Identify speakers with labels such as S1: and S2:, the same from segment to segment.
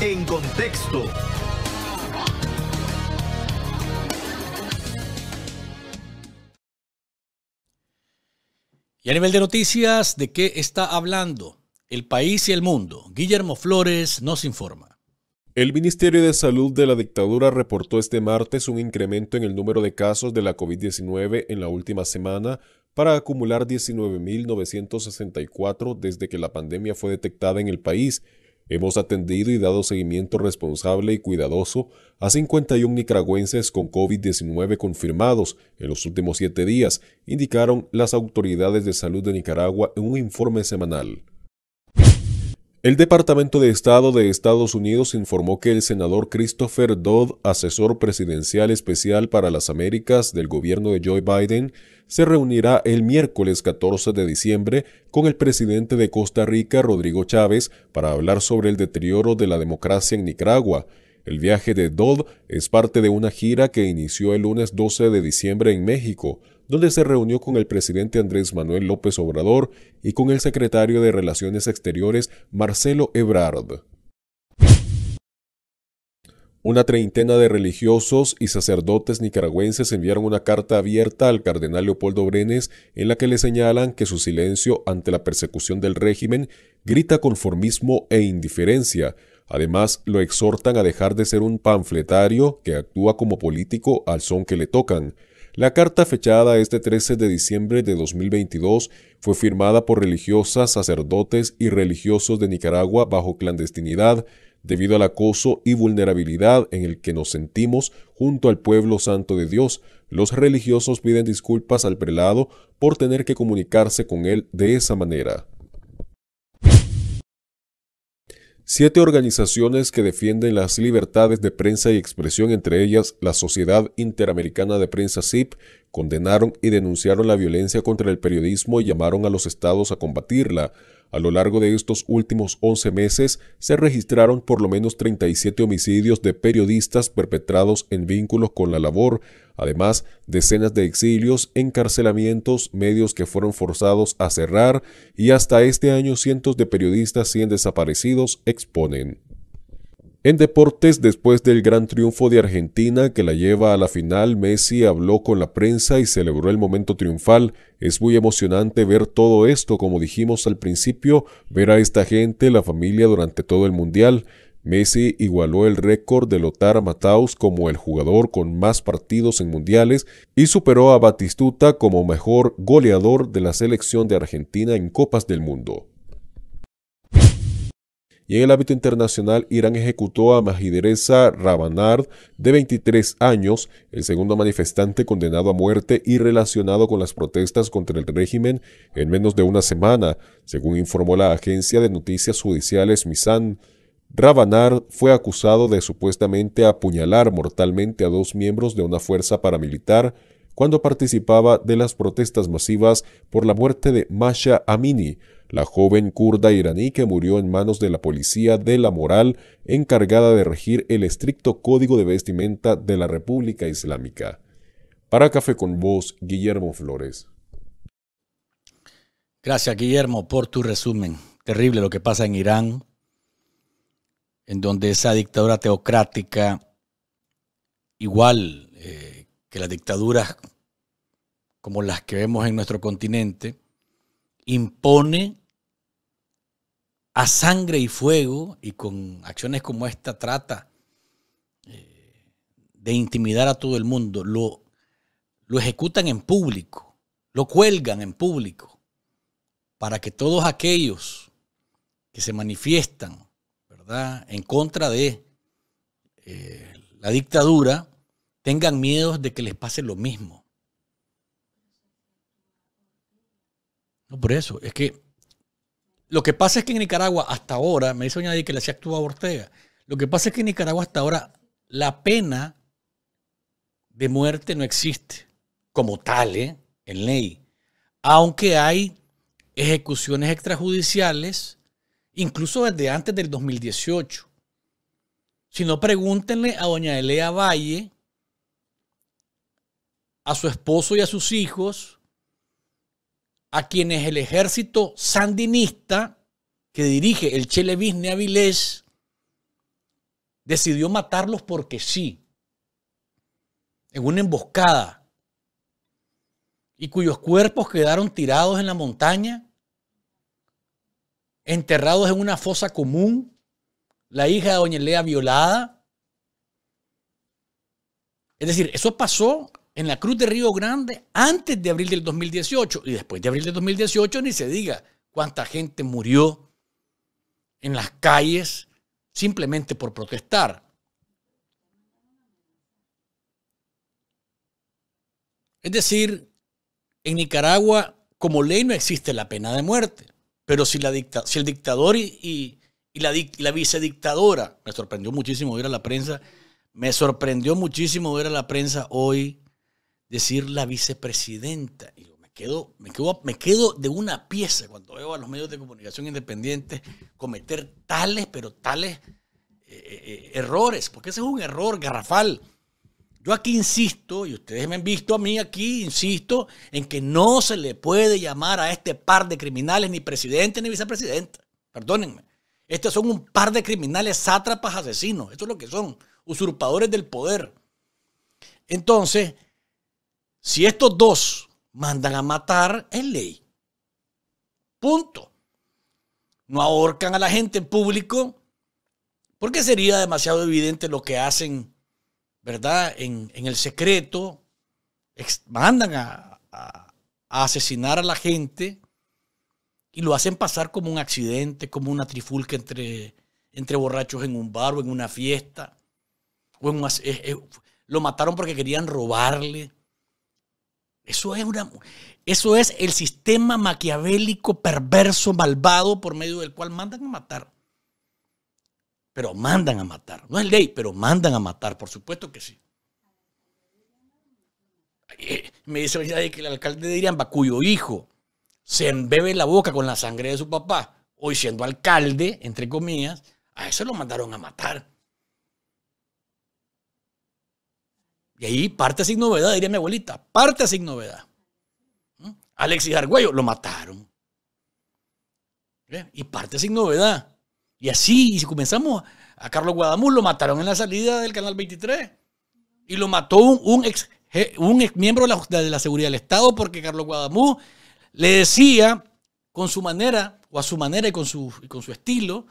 S1: En contexto.
S2: Y a nivel de noticias, ¿de qué está hablando el país y el mundo? Guillermo Flores nos informa.
S3: El Ministerio de Salud de la dictadura reportó este martes un incremento en el número de casos de la COVID-19 en la última semana para acumular 19.964 desde que la pandemia fue detectada en el país Hemos atendido y dado seguimiento responsable y cuidadoso a 51 nicaragüenses con COVID-19 confirmados en los últimos siete días, indicaron las autoridades de salud de Nicaragua en un informe semanal. El Departamento de Estado de Estados Unidos informó que el senador Christopher Dodd, asesor presidencial especial para las Américas del gobierno de Joe Biden, se reunirá el miércoles 14 de diciembre con el presidente de Costa Rica, Rodrigo Chávez, para hablar sobre el deterioro de la democracia en Nicaragua. El viaje de Dodd es parte de una gira que inició el lunes 12 de diciembre en México, donde se reunió con el presidente Andrés Manuel López Obrador y con el secretario de Relaciones Exteriores Marcelo Ebrard. Una treintena de religiosos y sacerdotes nicaragüenses enviaron una carta abierta al cardenal Leopoldo Brenes en la que le señalan que su silencio ante la persecución del régimen grita conformismo e indiferencia. Además, lo exhortan a dejar de ser un panfletario que actúa como político al son que le tocan. La carta fechada este 13 de diciembre de 2022 fue firmada por religiosas, sacerdotes y religiosos de Nicaragua bajo clandestinidad debido al acoso y vulnerabilidad en el que nos sentimos junto al pueblo santo de Dios. Los religiosos piden disculpas al prelado por tener que comunicarse con él de esa manera. Siete organizaciones que defienden las libertades de prensa y expresión, entre ellas la Sociedad Interamericana de Prensa SIP, condenaron y denunciaron la violencia contra el periodismo y llamaron a los estados a combatirla. A lo largo de estos últimos 11 meses se registraron por lo menos 37 homicidios de periodistas perpetrados en vínculos con la labor, además decenas de exilios, encarcelamientos, medios que fueron forzados a cerrar y hasta este año cientos de periodistas 100 desaparecidos exponen. En deportes, después del gran triunfo de Argentina que la lleva a la final, Messi habló con la prensa y celebró el momento triunfal. Es muy emocionante ver todo esto, como dijimos al principio, ver a esta gente, la familia durante todo el Mundial. Messi igualó el récord de a Matthaus como el jugador con más partidos en mundiales y superó a Batistuta como mejor goleador de la selección de Argentina en Copas del Mundo y en el ámbito internacional Irán ejecutó a Mahideresa Rabanard, de 23 años, el segundo manifestante condenado a muerte y relacionado con las protestas contra el régimen en menos de una semana, según informó la agencia de noticias judiciales Misan. Rabanard fue acusado de supuestamente apuñalar mortalmente a dos miembros de una fuerza paramilitar cuando participaba de las protestas masivas por la muerte de Masha Amini, la joven kurda iraní que murió en manos de la policía de la moral encargada de regir el estricto código de vestimenta de la República Islámica. Para Café con vos Guillermo Flores.
S2: Gracias, Guillermo, por tu resumen. Terrible lo que pasa en Irán, en donde esa dictadura teocrática, igual eh, que las dictaduras como las que vemos en nuestro continente, impone a sangre y fuego y con acciones como esta trata eh, de intimidar a todo el mundo, lo, lo ejecutan en público, lo cuelgan en público, para que todos aquellos que se manifiestan ¿verdad? en contra de eh, la dictadura tengan miedos de que les pase lo mismo No, por eso. Es que lo que pasa es que en Nicaragua hasta ahora, me dice Doña que le hacía actúa Ortega, lo que pasa es que en Nicaragua hasta ahora la pena de muerte no existe como tal ¿eh? en ley, aunque hay ejecuciones extrajudiciales, incluso desde antes del 2018. Si no, pregúntenle a doña Elea Valle, a su esposo y a sus hijos, a quienes el ejército sandinista que dirige el Chelevis Avilés decidió matarlos porque sí, en una emboscada, y cuyos cuerpos quedaron tirados en la montaña, enterrados en una fosa común, la hija de Doña Lea violada. Es decir, eso pasó en la Cruz de Río Grande antes de abril del 2018 y después de abril del 2018 ni se diga cuánta gente murió en las calles simplemente por protestar. Es decir, en Nicaragua como ley no existe la pena de muerte, pero si, la si el dictador y, la, la vicedictadora, me sorprendió muchísimo ver a la prensa, me sorprendió muchísimo ver a la prensa hoy decir la vicepresidenta. Y me quedo, me me quedo de una pieza cuando veo a los medios de comunicación independientes cometer tales, pero tales eh, eh, eh, errores, porque ese es un error garrafal. Yo aquí insisto, y ustedes me han visto a mí aquí, insisto, en que no se le puede llamar a este par de criminales ni presidente ni vicepresidenta. Perdónenme. Estos son un par de criminales sátrapas asesinos. Eso es lo que son. Usurpadores del poder. Entonces, si estos dos mandan a matar, es ley. Punto. No ahorcan a la gente en público porque sería demasiado evidente lo que hacen, ¿verdad? En, el secreto. mandan a, asesinar a la gente y lo hacen pasar como un accidente, como una trifulca entre, entre borrachos en un bar o en una fiesta. Eh, eh, lo mataron porque querían robarle. Eso es, eso es el sistema maquiavélico, perverso, malvado, por medio del cual mandan a matar. Pero mandan a matar. No es ley, pero mandan a matar, por supuesto que sí. Eh, me dice hoy que el alcalde de Iriamba, cuyo hijo se embebe la boca con la sangre de su papá, hoy siendo alcalde, entre comillas, a eso lo mandaron a matar. Y ahí parte sin novedad, diría mi abuelita, parte sin novedad. ¿Mm? Alexis Argüello lo mataron. ¿Eh? Y parte sin novedad. Y así, y si comenzamos, a Carlos Guadamuz lo mataron en la salida del Canal 23. Y lo mató un, ex, un miembro de la, de la, Seguridad del Estado porque Carlos Guadamuz le decía con su manera, o a su manera y con su, y con su estilo,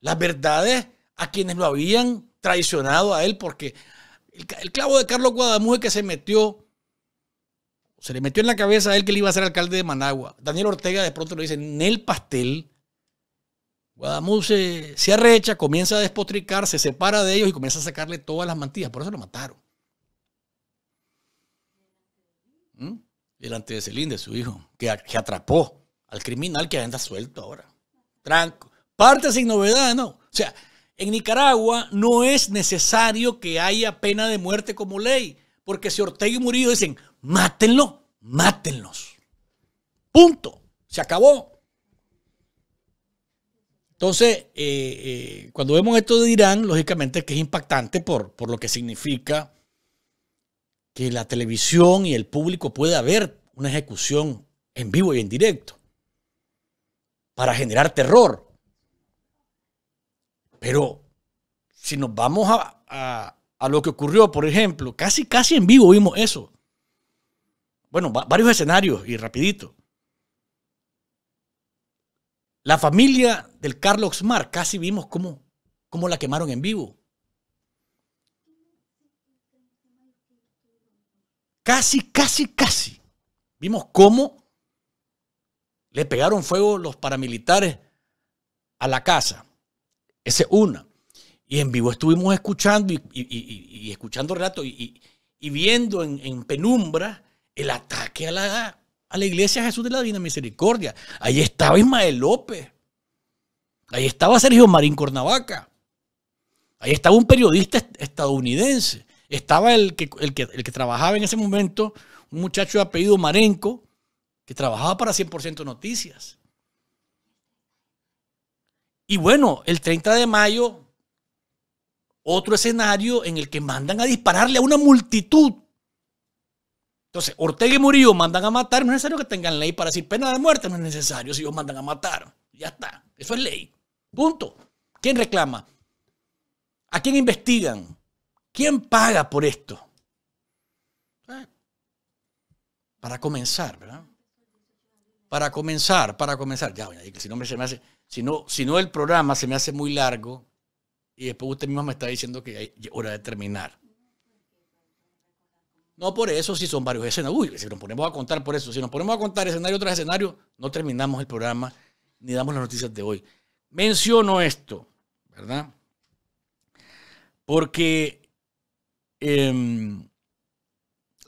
S2: las verdades a quienes lo habían traicionado a él porque el, clavo de Carlos es que se metió, se le metió en la cabeza a él que le iba a ser alcalde de Managua. Daniel Ortega de pronto lo dice, en el pastel. Guadamuz se, arrecha, comienza a despotricar, se separa de ellos y comienza a sacarle todas las mantillas. Por eso lo mataron. Delante ¿Mm? de Celín, de su hijo, que, que, atrapó al criminal que anda suelto ahora. Tranco. Parte sin novedad, ¿no? O sea, en Nicaragua no es necesario que haya pena de muerte como ley, porque si Ortega y Murillo dicen, mátenlo, mátenlos. Punto. Se acabó. Entonces, eh, eh, cuando vemos esto de Irán, lógicamente que es impactante por, por lo que significa que la televisión y el público pueda ver una ejecución en vivo y en directo para generar terror. Pero si nos vamos a, lo que ocurrió, por ejemplo, casi, casi en vivo vimos eso. Bueno, varios escenarios y rapidito. La familia del Carlos Mar, casi vimos cómo, cómo la quemaron en vivo. Casi, casi, casi. Vimos cómo le pegaron fuego los paramilitares a la casa una. Y en vivo estuvimos escuchando y, escuchando relatos y, viendo en, penumbra el ataque a la, iglesia Jesús de la Divina Misericordia. Ahí estaba Ismael López. Ahí estaba Sergio Marín Cornavaca. Ahí estaba un periodista estadounidense. Estaba el que, el que trabajaba en ese momento, un muchacho de apellido Marenco, que trabajaba para 100% Noticias. Y bueno, el 30 de mayo, otro escenario en el que mandan a dispararle a una multitud. Entonces, Ortega y Murillo mandan a matar, no es necesario que tengan ley para decir pena de muerte, no es necesario si ellos mandan a matar. Ya está, eso es ley. Punto. ¿Quién reclama? ¿A quién investigan? ¿Quién paga por esto? Eh, para comenzar, ¿verdad? Para comenzar, para comenzar. Ya, si no me se me hace si no, el programa se me hace muy largo y después usted mismo me está diciendo que hay hora de terminar. No por eso, si son varios escenarios. Uy, si nos ponemos a contar por eso, si nos ponemos a contar escenario tras escenario, no terminamos el programa ni damos las noticias de hoy. Menciono esto, ¿verdad? Porque em,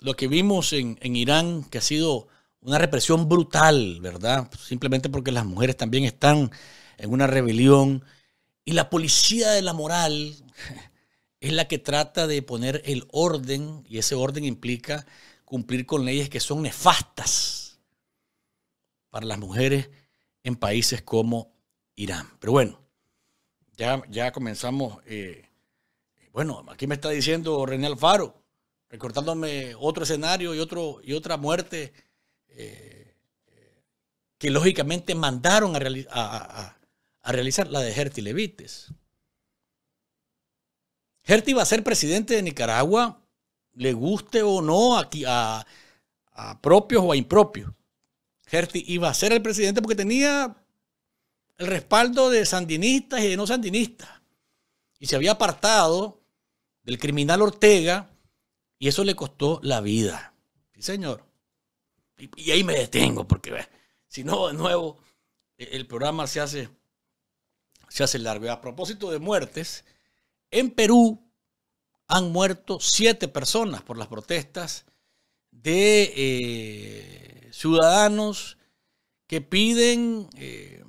S2: lo que vimos en Irán, que ha sido una represión brutal, ¿verdad? Simplemente porque las mujeres también están en una rebelión. Y la policía de la moral es la que trata de poner el orden, y ese orden implica cumplir con leyes que son nefastas para las mujeres en países como Irán. Pero bueno, ya, ya comenzamos. Eh, bueno, aquí me está diciendo René Alfaro, recortándome otro escenario y, otro, y otra muerte eh, que lógicamente mandaron a, realizar, la de Gerti Levites. Gerti iba a ser presidente de Nicaragua, le guste o no a, propios o a impropios. Gerti iba a ser el presidente porque tenía el respaldo de sandinistas y de no sandinistas. Y se había apartado del criminal Ortega y eso le costó la vida. Sí, señor. Y, ahí me detengo, porque si no, de nuevo, e, el programa se hace, se hace largo. a propósito de muertes, en Perú han muerto siete personas por las protestas de eh, ciudadanos que piden eh,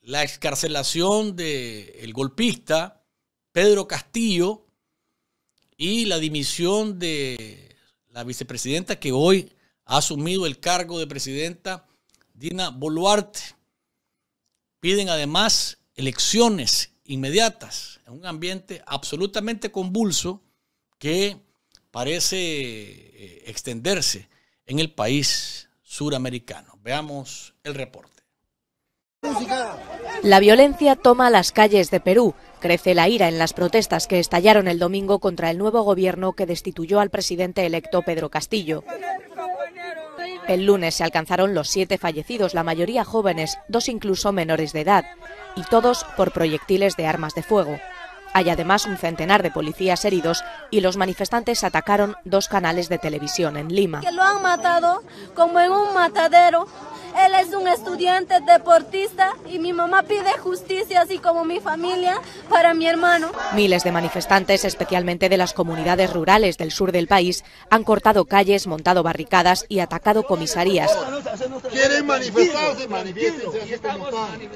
S2: la excarcelación del golpista Pedro Castillo y la dimisión de la vicepresidenta que hoy ha asumido el cargo de presidenta Dina Boluarte. Piden además elecciones inmediatas en un ambiente absolutamente convulso que parece eh, extenderse en el país suramericano. Veamos el reporte.
S4: La violencia toma las calles de Perú. Crece la ira en las protestas que estallaron el domingo contra el nuevo gobierno que destituyó al presidente electo Pedro Castillo. El lunes se alcanzaron los siete fallecidos, la mayoría jóvenes, dos incluso menores de edad, y todos por proyectiles de armas de fuego. Hay además un centenar de policías heridos y los manifestantes atacaron dos canales de televisión en Lima. lo han matado como en un matadero él es un estudiante deportista y mi mamá pide justicia, así como mi familia, para mi hermano. Miles de manifestantes, especialmente de las comunidades rurales del sur del país, han cortado calles, montado barricadas y atacado comisarías. ¿Quieren manifestarse?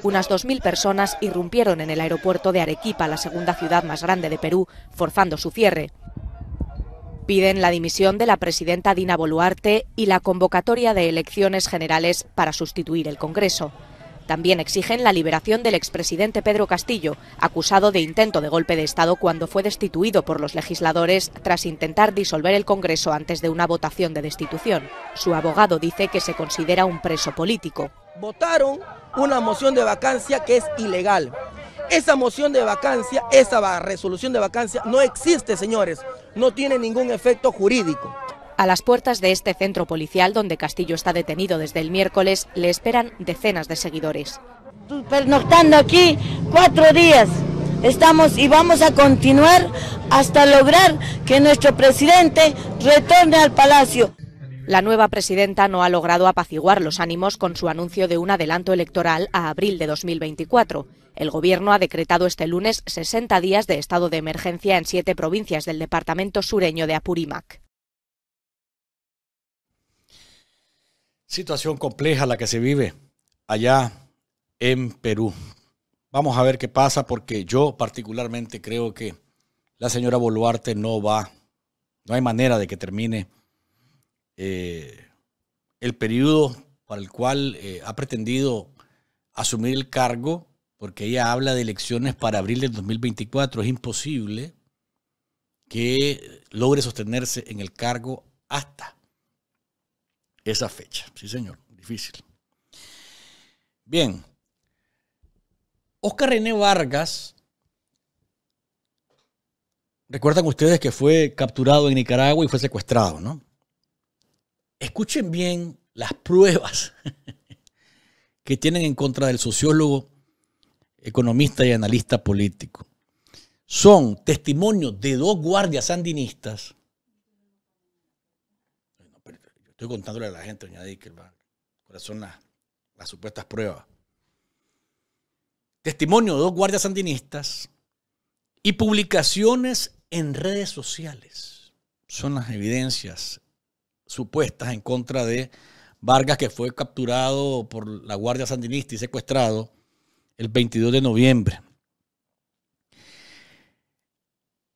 S4: Unas 2.000 personas irrumpieron en el aeropuerto de Arequipa, la segunda ciudad más grande de Perú, forzando su cierre. Piden la dimisión de la presidenta Dina Boluarte y la convocatoria de elecciones generales para sustituir el Congreso. También exigen la liberación del expresidente Pedro Castillo, acusado de intento de golpe de Estado cuando fue destituido por los legisladores tras intentar disolver el Congreso antes de una votación de destitución. Su abogado dice que se considera un preso político.
S2: Votaron una moción de vacancia que es ilegal.
S4: Esa moción de vacancia, esa resolución de vacancia no existe, señores. No tiene ningún efecto jurídico. A las puertas de este centro policial donde Castillo está detenido desde el miércoles le esperan decenas de seguidores. Pernoctando aquí cuatro días. Estamos y vamos a continuar hasta lograr que nuestro presidente retorne al palacio. La nueva presidenta no ha logrado apaciguar los ánimos con su anuncio de un adelanto electoral a abril de 2024. El Gobierno ha decretado este lunes 60 días de estado de emergencia en siete provincias del departamento sureño de Apurímac.
S2: Situación compleja la que se vive allá en Perú. Vamos a ver qué pasa porque yo particularmente creo que la señora Boluarte no va, no hay manera de que termine eh, el periodo para el cual eh, ha pretendido asumir el cargo porque ella habla de elecciones para abril del 2024, es imposible que logre sostenerse en el cargo hasta esa fecha. Sí, señor, difícil. Bien. Oscar René Vargas, recuerdan ustedes que fue capturado en Nicaragua y fue secuestrado, ¿no? Escuchen bien las pruebas que tienen en contra del sociólogo economista y analista político. Son testimonios de dos guardias sandinistas. estoy contándole a la gente, doña Dickerman, cuáles son las, las supuestas pruebas. Testimonio de dos guardias sandinistas y publicaciones en redes sociales. Son las evidencias supuestas en contra de Vargas, que fue capturado por la Guardia Sandinista y secuestrado el 22 de noviembre.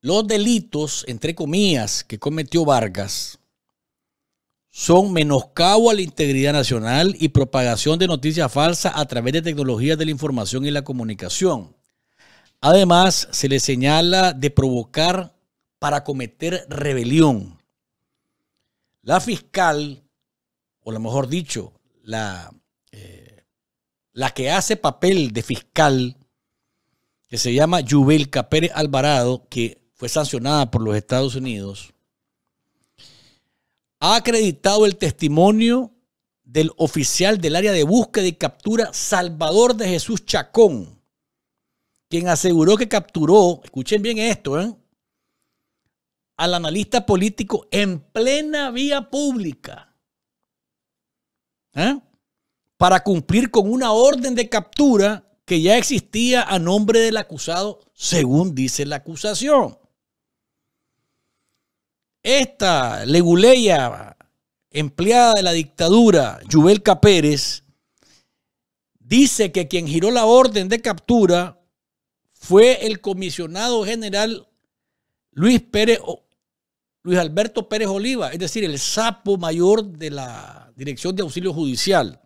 S2: Los delitos, entre comillas, que cometió Vargas son menoscabo a la integridad nacional y propagación de noticias falsas a través de tecnologías de la información y la comunicación. Además, se le señala de provocar para cometer rebelión. La fiscal, o lo mejor dicho, la eh, la que hace papel de fiscal, que se llama Jubel capérez Alvarado, que fue sancionada por los Estados Unidos, ha acreditado el testimonio del oficial del área de búsqueda y captura Salvador de Jesús Chacón, quien aseguró que capturó, escuchen bien esto, ¿eh? al analista político en plena vía pública. ¿Eh? para cumplir con una orden de captura que ya existía a nombre del acusado, según dice la acusación. Esta leguleya empleada de la dictadura, Yubelka Pérez, dice que quien giró la orden de captura fue el comisionado general Luis Pérez, Luis Alberto Pérez Oliva, es decir, el sapo mayor de la Dirección de Auxilio Judicial.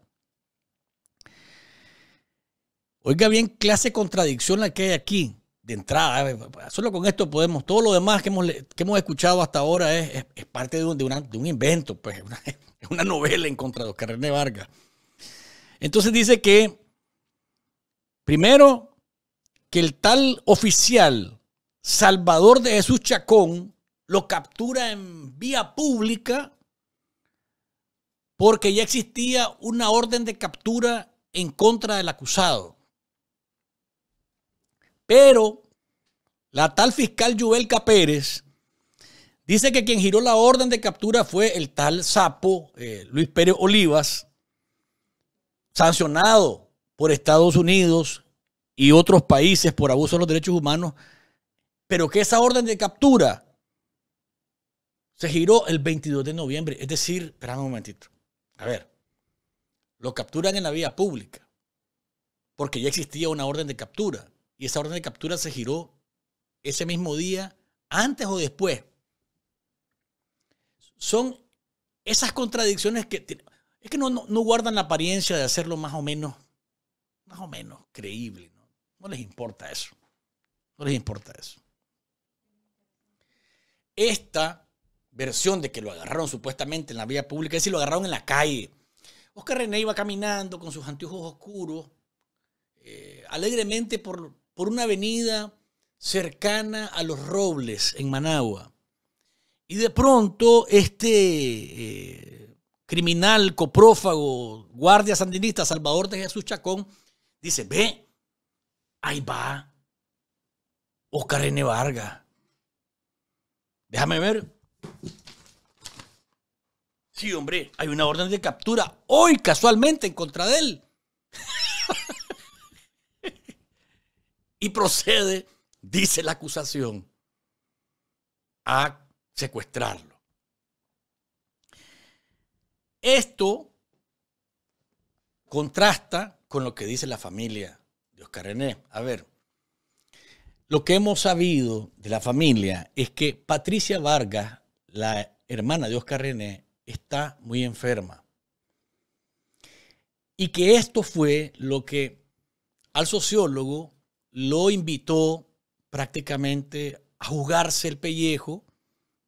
S2: Oiga bien, clase de contradicción la que hay aquí de entrada. Eh, solo con esto podemos. Todo lo demás que hemos, escuchado hasta ahora es, parte de un, invento, pues, una, es una novela en contra de Oscar Vargas. Entonces dice que, primero, que el tal oficial Salvador de Jesús Chacón lo captura en vía pública porque ya existía una orden de captura en contra del acusado. Pero la tal fiscal Yubelka Pérez dice que quien giró la orden de captura fue el tal sapo eh, Luis Pérez Olivas, sancionado por Estados Unidos y otros países por abuso de los derechos humanos, pero que esa orden de captura se giró el 22 de noviembre. Es decir, espera un momentito. A ver, lo capturan en la vía pública, porque ya existía una orden de captura y esa orden de captura se giró ese mismo día, antes o después. Son esas contradicciones que es que no, guardan la apariencia de hacerlo más o menos, más o menos creíble. ¿no? les importa eso. No les importa eso. Esta versión de que lo agarraron supuestamente en la vía pública, es decir, lo agarraron en la calle. Oscar René iba caminando con sus anteojos oscuros, eh, alegremente por, por una avenida cercana a Los Robles, en Managua. Y de pronto este eh, criminal, coprófago, guardia sandinista, Salvador de Jesús Chacón, dice, ve, ahí va Oscar N. Vargas. Déjame ver. Sí, hombre, hay una orden de captura hoy casualmente en contra de él. y procede, dice la acusación, a secuestrarlo. Esto contrasta con lo que dice la familia de Oscar René. A ver, lo que hemos sabido de la familia es que Patricia Vargas, la hermana de Oscar René, está muy enferma. Y que esto fue lo que al sociólogo lo invitó prácticamente a jugarse el pellejo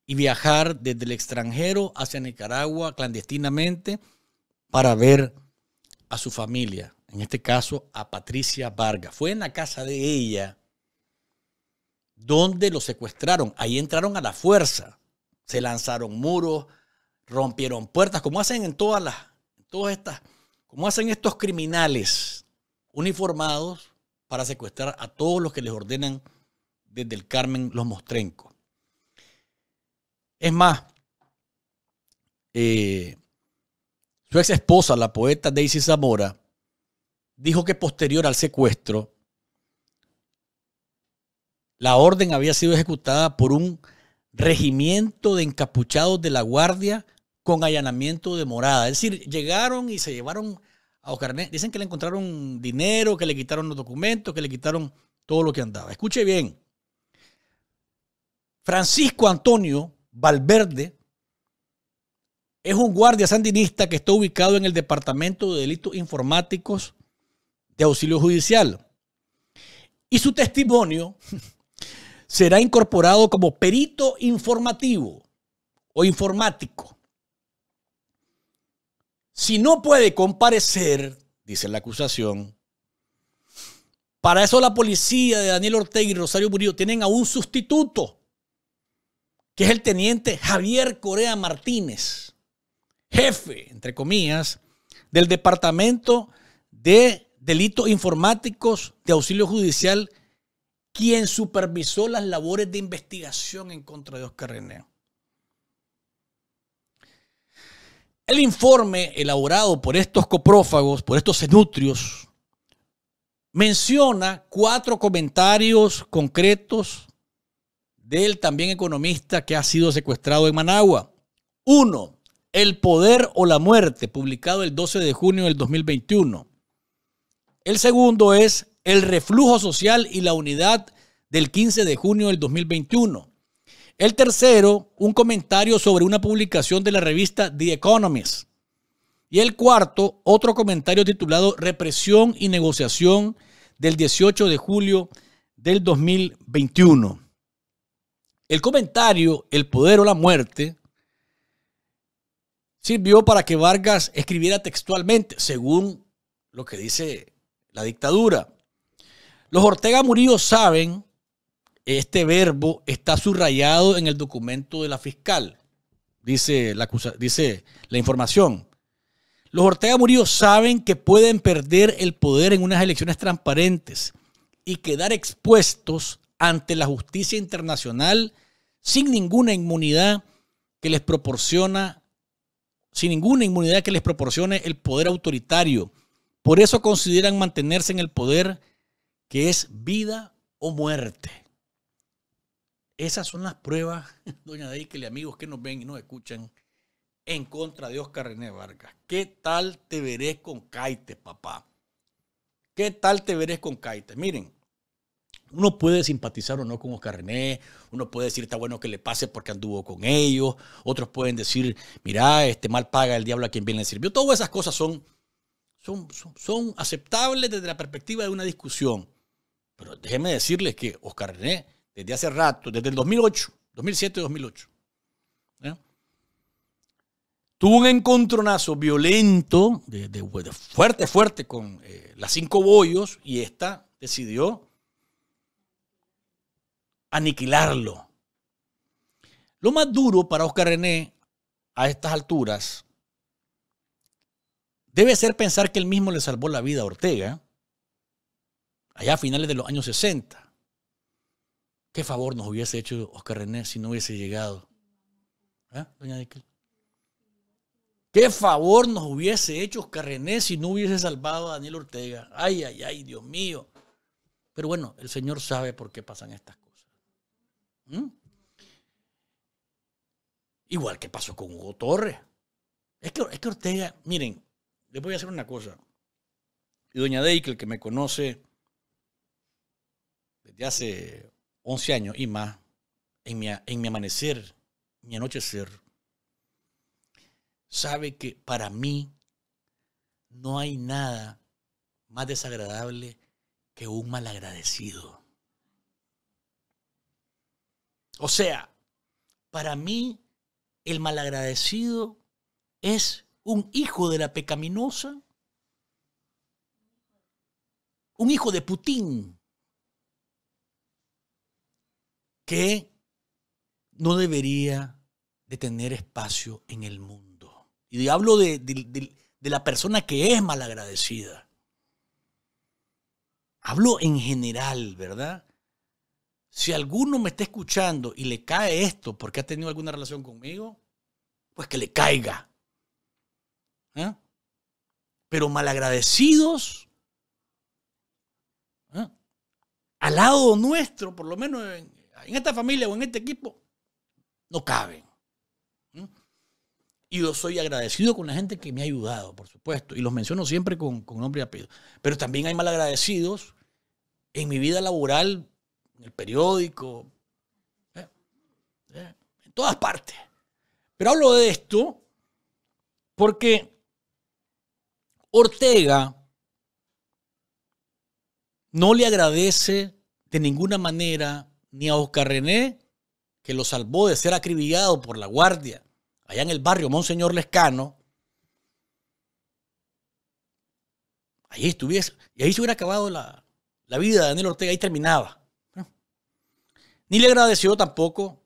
S2: y viajar desde el extranjero hacia Nicaragua clandestinamente para ver a su familia, en este caso a Patricia Vargas. Fue en la casa de ella donde lo secuestraron. Ahí entraron a la fuerza, se lanzaron muros, rompieron puertas, como hacen en todas las, todas estas, como hacen estos criminales uniformados para secuestrar a todos los que les ordenan desde el Carmen los mostrencos. Es más, eh, su ex esposa, la poeta Daisy Zamora, dijo que posterior al secuestro, la orden había sido ejecutada por un regimiento de encapuchados de la guardia con allanamiento de morada. Es decir, llegaron y se llevaron Dicen que le encontraron dinero, que le quitaron los documentos, que le quitaron todo lo que andaba. Escuche bien. Francisco Antonio Valverde es un guardia sandinista que está ubicado en el Departamento de Delitos Informáticos de Auxilio Judicial. Y su testimonio será incorporado como perito informativo o informático si no puede comparecer, dice la acusación, para eso la policía de Daniel Ortega y Rosario Murillo tienen a un sustituto, que es el teniente Javier Corea Martínez, jefe, entre comillas, del Departamento de Delitos Informáticos de Auxilio Judicial, quien supervisó las labores de investigación en contra de Oscar Reneo. El informe elaborado por estos coprófagos, por estos cenutrios, menciona cuatro comentarios concretos del también economista que ha sido secuestrado en Managua. Uno, El Poder o la Muerte, publicado el 12 de junio del 2021. El segundo es El Reflujo Social y la Unidad del 15 de junio del 2021. El tercero, un comentario sobre una publicación de la revista The Economist. Y el cuarto, otro comentario titulado Represión y negociación del 18 de julio del 2021. El comentario El poder o la muerte sirvió para que Vargas escribiera textualmente, según lo que dice la dictadura. Los Ortega Murillo saben este verbo está subrayado en el documento de la fiscal, dice la, dice la información. Los Ortega Murillo saben que pueden perder el poder en unas elecciones transparentes y quedar expuestos ante la justicia internacional sin ninguna inmunidad que les proporciona sin ninguna inmunidad que les proporcione el poder autoritario. Por eso consideran mantenerse en el poder que es vida o muerte. Esas son las pruebas, doña Deikele, amigos que nos ven y nos escuchan, en contra de Oscar René Vargas. ¿Qué tal te verés con Caite, papá? ¿Qué tal te verés con Caite? Miren, uno puede simpatizar o no con Oscar René, uno puede decir está bueno que le pase porque anduvo con ellos, otros pueden decir, mira, este mal paga el diablo a quien bien le sirvió. Todas esas cosas son, son, son aceptables desde la perspectiva de una discusión. Pero déjenme decirles que Oscar René desde hace rato, desde el 2008, 2007-2008. Tuvo un encontronazo violento, fuerte, fuerte, con eh, las cinco bollos y esta decidió aniquilarlo. Lo más duro para Oscar René a estas alturas debe ser pensar que él mismo le salvó la vida a Ortega allá a finales de los años 60 ¿Qué favor nos hubiese hecho Oscar René si no hubiese llegado? ¿Eh, doña Deikel? ¿Qué favor nos hubiese hecho Oscar René si no hubiese salvado a Daniel Ortega? Ay, ay, ay, Dios mío. Pero bueno, el Señor sabe por qué pasan estas cosas. ¿Mm? Igual que pasó con Hugo Torres. Es que, es que Ortega, miren, les voy a hacer una cosa. Y doña Deikel, que me conoce desde hace 11 años y más, en mi, en mi amanecer, mi anochecer, sabe que para mí no hay nada más desagradable que un malagradecido. O sea, para mí el malagradecido es un hijo de la pecaminosa, un hijo de Putin, que no debería de tener espacio en el mundo. Y hablo de, la persona que es malagradecida. Hablo en general, ¿verdad? Si alguno me está escuchando y le cae esto porque ha tenido alguna relación conmigo, pues que le caiga. ¿Eh? Pero malagradecidos, ¿eh? al lado nuestro, por lo menos en, en esta familia o en este equipo, no caben. Y yo soy agradecido con la gente que me ha ayudado, por supuesto, y los menciono siempre con, con nombre y apellido. Pero también hay malagradecidos en mi vida laboral, en el periódico, ¿eh? ¿Eh? en todas partes. Pero hablo de esto porque Ortega no le agradece de ninguna manera ni a Oscar René, que lo salvó de ser acribillado por la guardia, allá en el barrio Monseñor Lescano, ahí estuviese, y ahí se hubiera acabado la, vida de Daniel Ortega, ahí terminaba. Ni le agradeció tampoco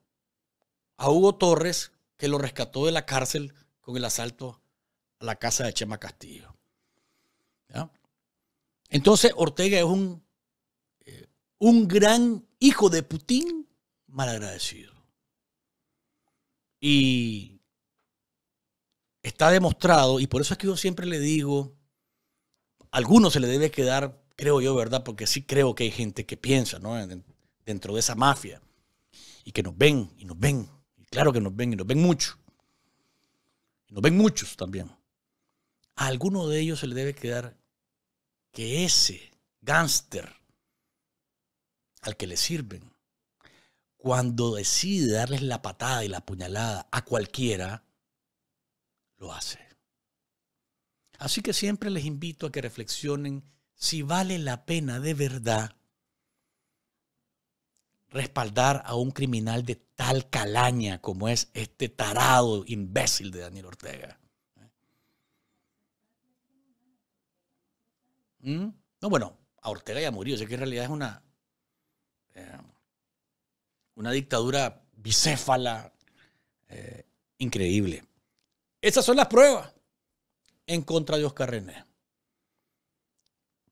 S2: a Hugo Torres, que lo rescató de la cárcel con el asalto a la casa de Chema Castillo. Entonces, Ortega es un, eh, un gran hijo de Putin, malagradecido. Y está demostrado, y por eso es que yo siempre le digo, a algunos se le debe quedar, creo yo, ¿verdad? Porque sí creo que hay gente que piensa, ¿no? Dentro de esa mafia, y que nos ven, y nos ven, y claro que nos ven, y nos ven mucho. Y nos ven muchos también. A alguno de ellos se le debe quedar que ese gánster al que le sirven. Cuando decide darles la patada y la puñalada a cualquiera, lo hace. Así que siempre les invito a que reflexionen si vale la pena de verdad respaldar a un criminal de tal calaña como es este tarado imbécil de Daniel Ortega. ¿Mm? No, bueno, a Ortega ya murió, Sé que en realidad es una, eh, una dictadura bicéfala eh, increíble. Esas son las pruebas en contra de Oscar René.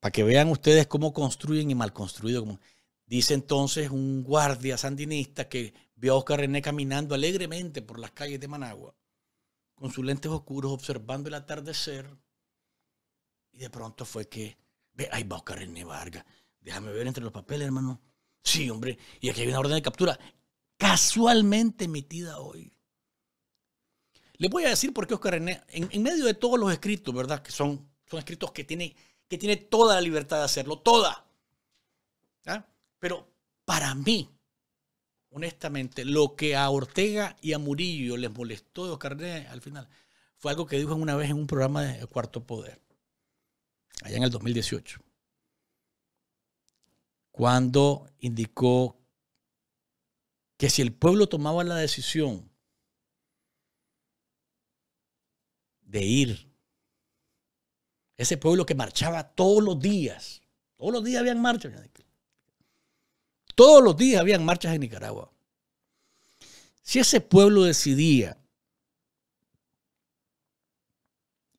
S2: Para que vean ustedes cómo construyen y mal construido. Como... Dice entonces un guardia sandinista que vio a Oscar René caminando alegremente por las calles de Managua, con sus lentes oscuros, observando el atardecer. Y de pronto fue que, ve, ahí va Oscar René Vargas. Déjame ver entre los papeles, hermano. Sí, hombre. Y aquí hay una orden de captura casualmente emitida hoy. Le voy a decir por qué Oscar René, en, medio de todos los escritos, ¿verdad? Que son, son escritos que tiene, que tiene toda la libertad de hacerlo, toda. Pero para mí, honestamente, lo que a Ortega y a Murillo les molestó de Oscar René al final fue algo que dijo una vez en un programa de Cuarto Poder, allá en el 2018 cuando indicó que si el pueblo tomaba la decisión de ir, ese pueblo que marchaba todos los días, todos los días habían marchas, todos los días habían marchas en Nicaragua. Si ese pueblo decidía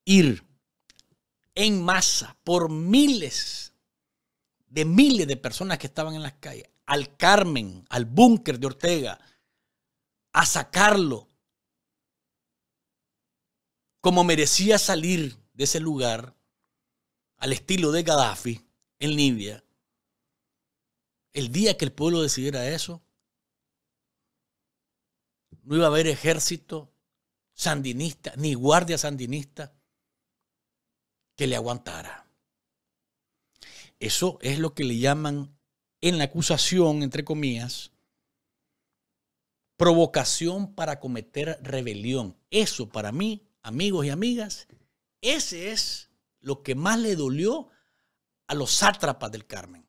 S2: ir en masa por miles de miles de personas que estaban en las calles, al Carmen, al búnker de Ortega, a sacarlo como merecía salir de ese lugar, al estilo de Gaddafi en Libia, el día que el pueblo decidiera eso, no iba a haber ejército sandinista, ni guardia sandinista que le aguantara. Eso es lo que le llaman en la acusación, entre comillas, provocación para cometer rebelión. Eso para mí, amigos y amigas, ese es lo que más le dolió a los sátrapas del Carmen.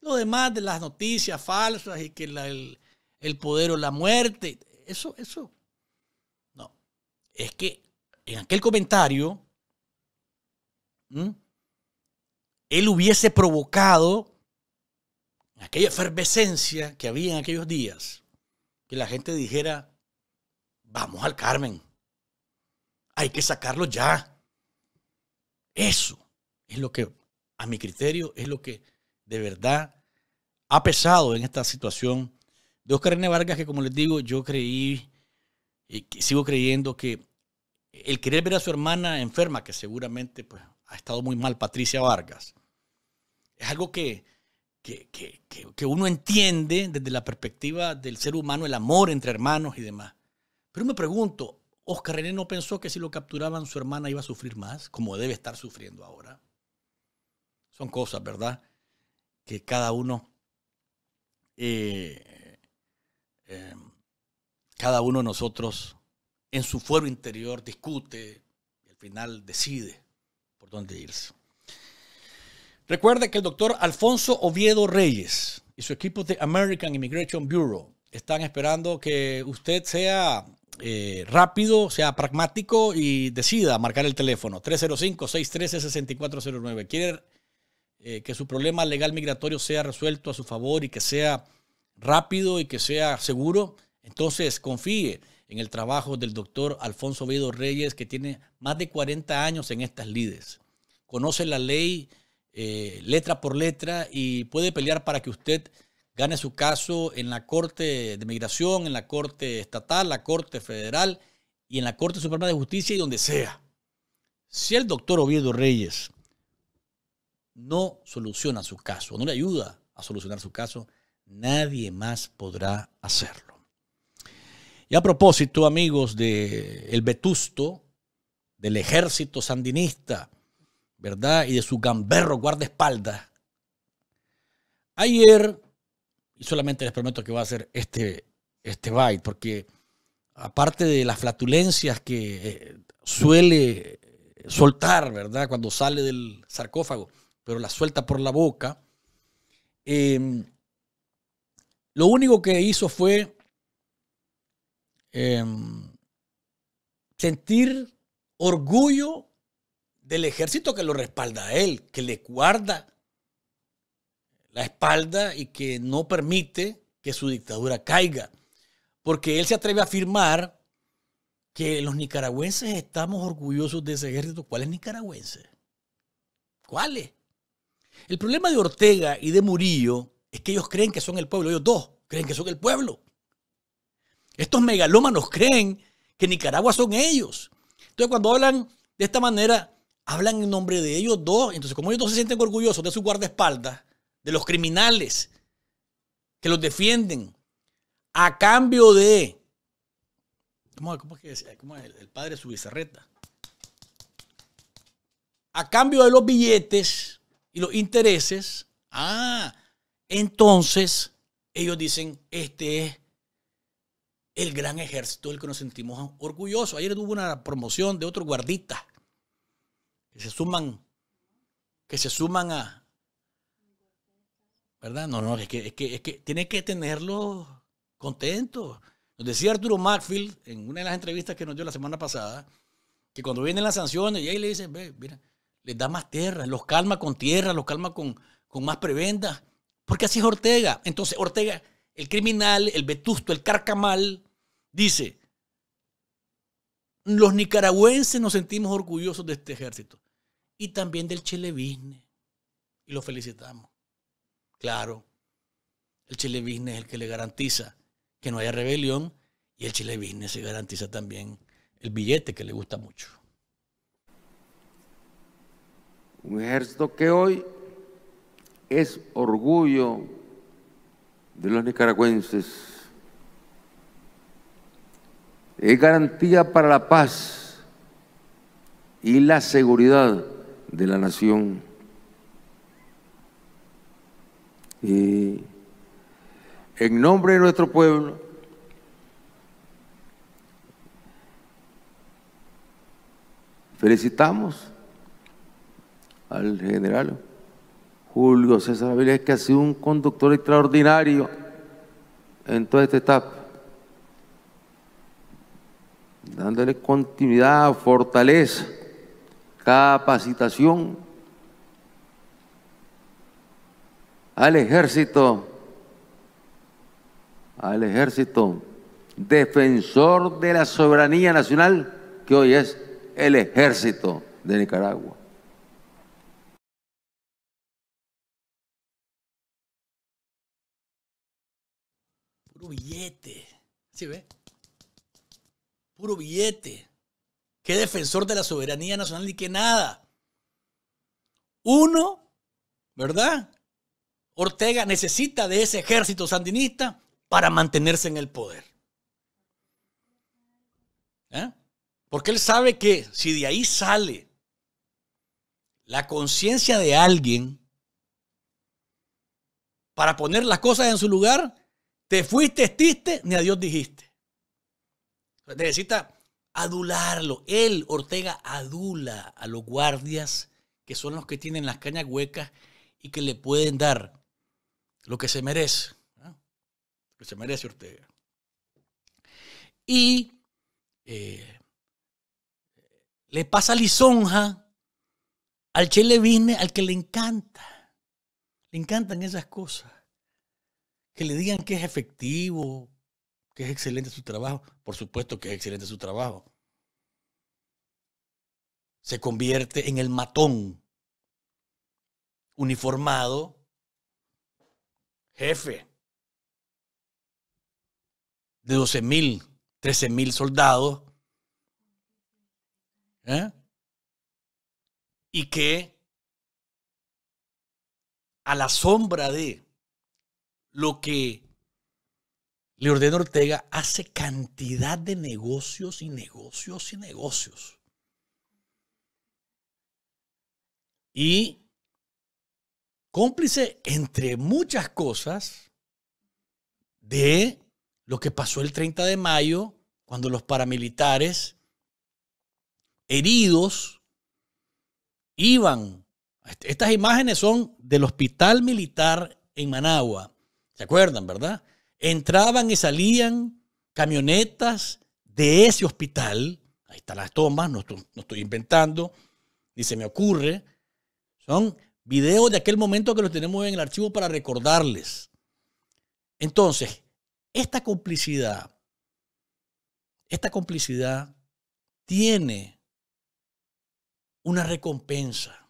S2: Lo demás de las noticias falsas y que el, poder o la muerte, eso, eso. No. Es que en aquel comentario, él hubiese provocado aquella efervescencia que había en aquellos días, que la gente dijera, vamos al Carmen, hay que sacarlo ya. Eso es lo que, a mi criterio, es lo que de verdad ha pesado en esta situación de Oscar N. Vargas, que como les digo, yo creí, y sigo creyendo que el querer ver a su hermana enferma, que seguramente pues, ha estado muy mal Patricia Vargas, es algo que, uno entiende desde la perspectiva del ser humano, el amor entre hermanos y demás. Pero me pregunto, Oscar René no pensó que si lo capturaban su hermana iba a sufrir más, como debe estar sufriendo ahora. Son cosas, ¿verdad? Que cada uno, eh, eh, cada uno de nosotros en su fuero interior discute y al final decide por dónde irse. Recuerde que el doctor Alfonso Oviedo Reyes y su equipo de American Immigration Bureau están esperando que usted sea eh, rápido, sea pragmático y decida marcar el teléfono 305-613-6409. Quiere eh, que su problema legal migratorio sea resuelto a su favor y que sea rápido y que sea seguro. Entonces confíe en el trabajo del doctor Alfonso Oviedo Reyes, que tiene más de 40 años en estas lides. Conoce la ley eh, letra por letra y puede pelear para que usted gane su caso en la Corte de Migración, en la Corte Estatal, la Corte Federal y en la Corte Suprema de Justicia y donde sea. Si el doctor Oviedo Reyes no soluciona su caso, no le ayuda a solucionar su caso, nadie más podrá hacerlo. Y a propósito, amigos, de el vetusto, del ejército sandinista, ¿verdad? Y de su gamberro guardaespaldas. Ayer, y solamente les prometo que va a ser este, este porque aparte de las flatulencias que eh, suele soltar, ¿verdad? Cuando sale del sarcófago, pero la suelta por la boca, em, lo único que hizo fue em, sentir orgullo del ejército que lo respalda a él, que le guarda la espalda y que no permite que su dictadura caiga. Porque él se atreve a afirmar que los nicaragüenses estamos orgullosos de ese ejército. ¿Cuáles nicaragüenses? ¿Cuáles? El problema de Ortega y de Murillo es que ellos creen que son el pueblo. Ellos dos creen que son el pueblo. Estos megalómanos creen que Nicaragua son ellos. Entonces cuando hablan de esta manera, hablan en nombre de ellos dos. Entonces, como ellos dos se sienten orgullosos de su guardaespaldas, de los criminales que los defienden, a cambio de... ¿Cómo, cómo es que decía? ¿Cómo es el, padre de su bizarreta? A cambio de los billetes y los intereses. Ah, entonces ellos dicen, este es el gran ejército del que nos sentimos orgullosos. Ayer tuvo una promoción de otro guardita, que se suman, que se suman a, ¿verdad? No, no, es que, es que, tiene que tenerlos contentos. Nos decía Arturo Macfield en una de las entrevistas que nos dio la semana pasada, que cuando vienen las sanciones, y ahí le dicen, ve, mira, les da más tierra, los calma con tierra, los calma con, con más prebendas, porque así es Ortega. Entonces, Ortega, el criminal, el vetusto, el carcamal, dice, los nicaragüenses nos sentimos orgullosos de este ejército y también del Chile Business. Y lo felicitamos. Claro, el Chile Business es el que le garantiza que no haya rebelión y el Chile Business se garantiza también el billete que le gusta mucho. Un ejército que hoy es orgullo de los nicaragüenses, es garantía para la paz y la seguridad de la nación. Y en nombre de nuestro pueblo, felicitamos al general Julio César Avilés, que ha sido un conductor extraordinario en toda esta etapa, dándole continuidad, fortaleza capacitación al ejército, al ejército defensor de la soberanía nacional, que hoy es el ejército
S4: de Nicaragua.
S2: Puro billete, ¿sí ve? Puro billete qué defensor de la soberanía nacional y que nada. Uno, ¿verdad? Ortega necesita de ese ejército sandinista para mantenerse en el poder. ¿Eh? Porque él sabe que si de ahí sale la conciencia de alguien para poner las cosas en su lugar, te fuiste, estiste, ni a Dios dijiste. Necesita adularlo. Él, Ortega, adula a los guardias que son los que tienen las cañas huecas y que le pueden dar lo que se merece, lo que se merece Ortega. Y eh, le pasa lisonja al Che Levine, al que le encanta. Le encantan esas cosas. Que le digan que es efectivo, que es excelente su trabajo. Por supuesto que es excelente su trabajo. Se convierte en el matón uniformado, jefe de 12 mil, mil soldados, ¿eh? y que a la sombra de lo que ordeno Ortega hace cantidad de negocios y negocios y negocios. Y cómplice, entre muchas cosas, de lo que pasó el 30 de mayo, cuando los paramilitares heridos iban. Estas imágenes son del hospital militar en Managua. ¿Se acuerdan, verdad? Entraban y salían camionetas de ese hospital. Ahí están las tomas, no estoy, inventando, ni se me ocurre. Son videos de aquel momento que los tenemos en el archivo para recordarles. Entonces, esta complicidad, esta complicidad tiene una recompensa.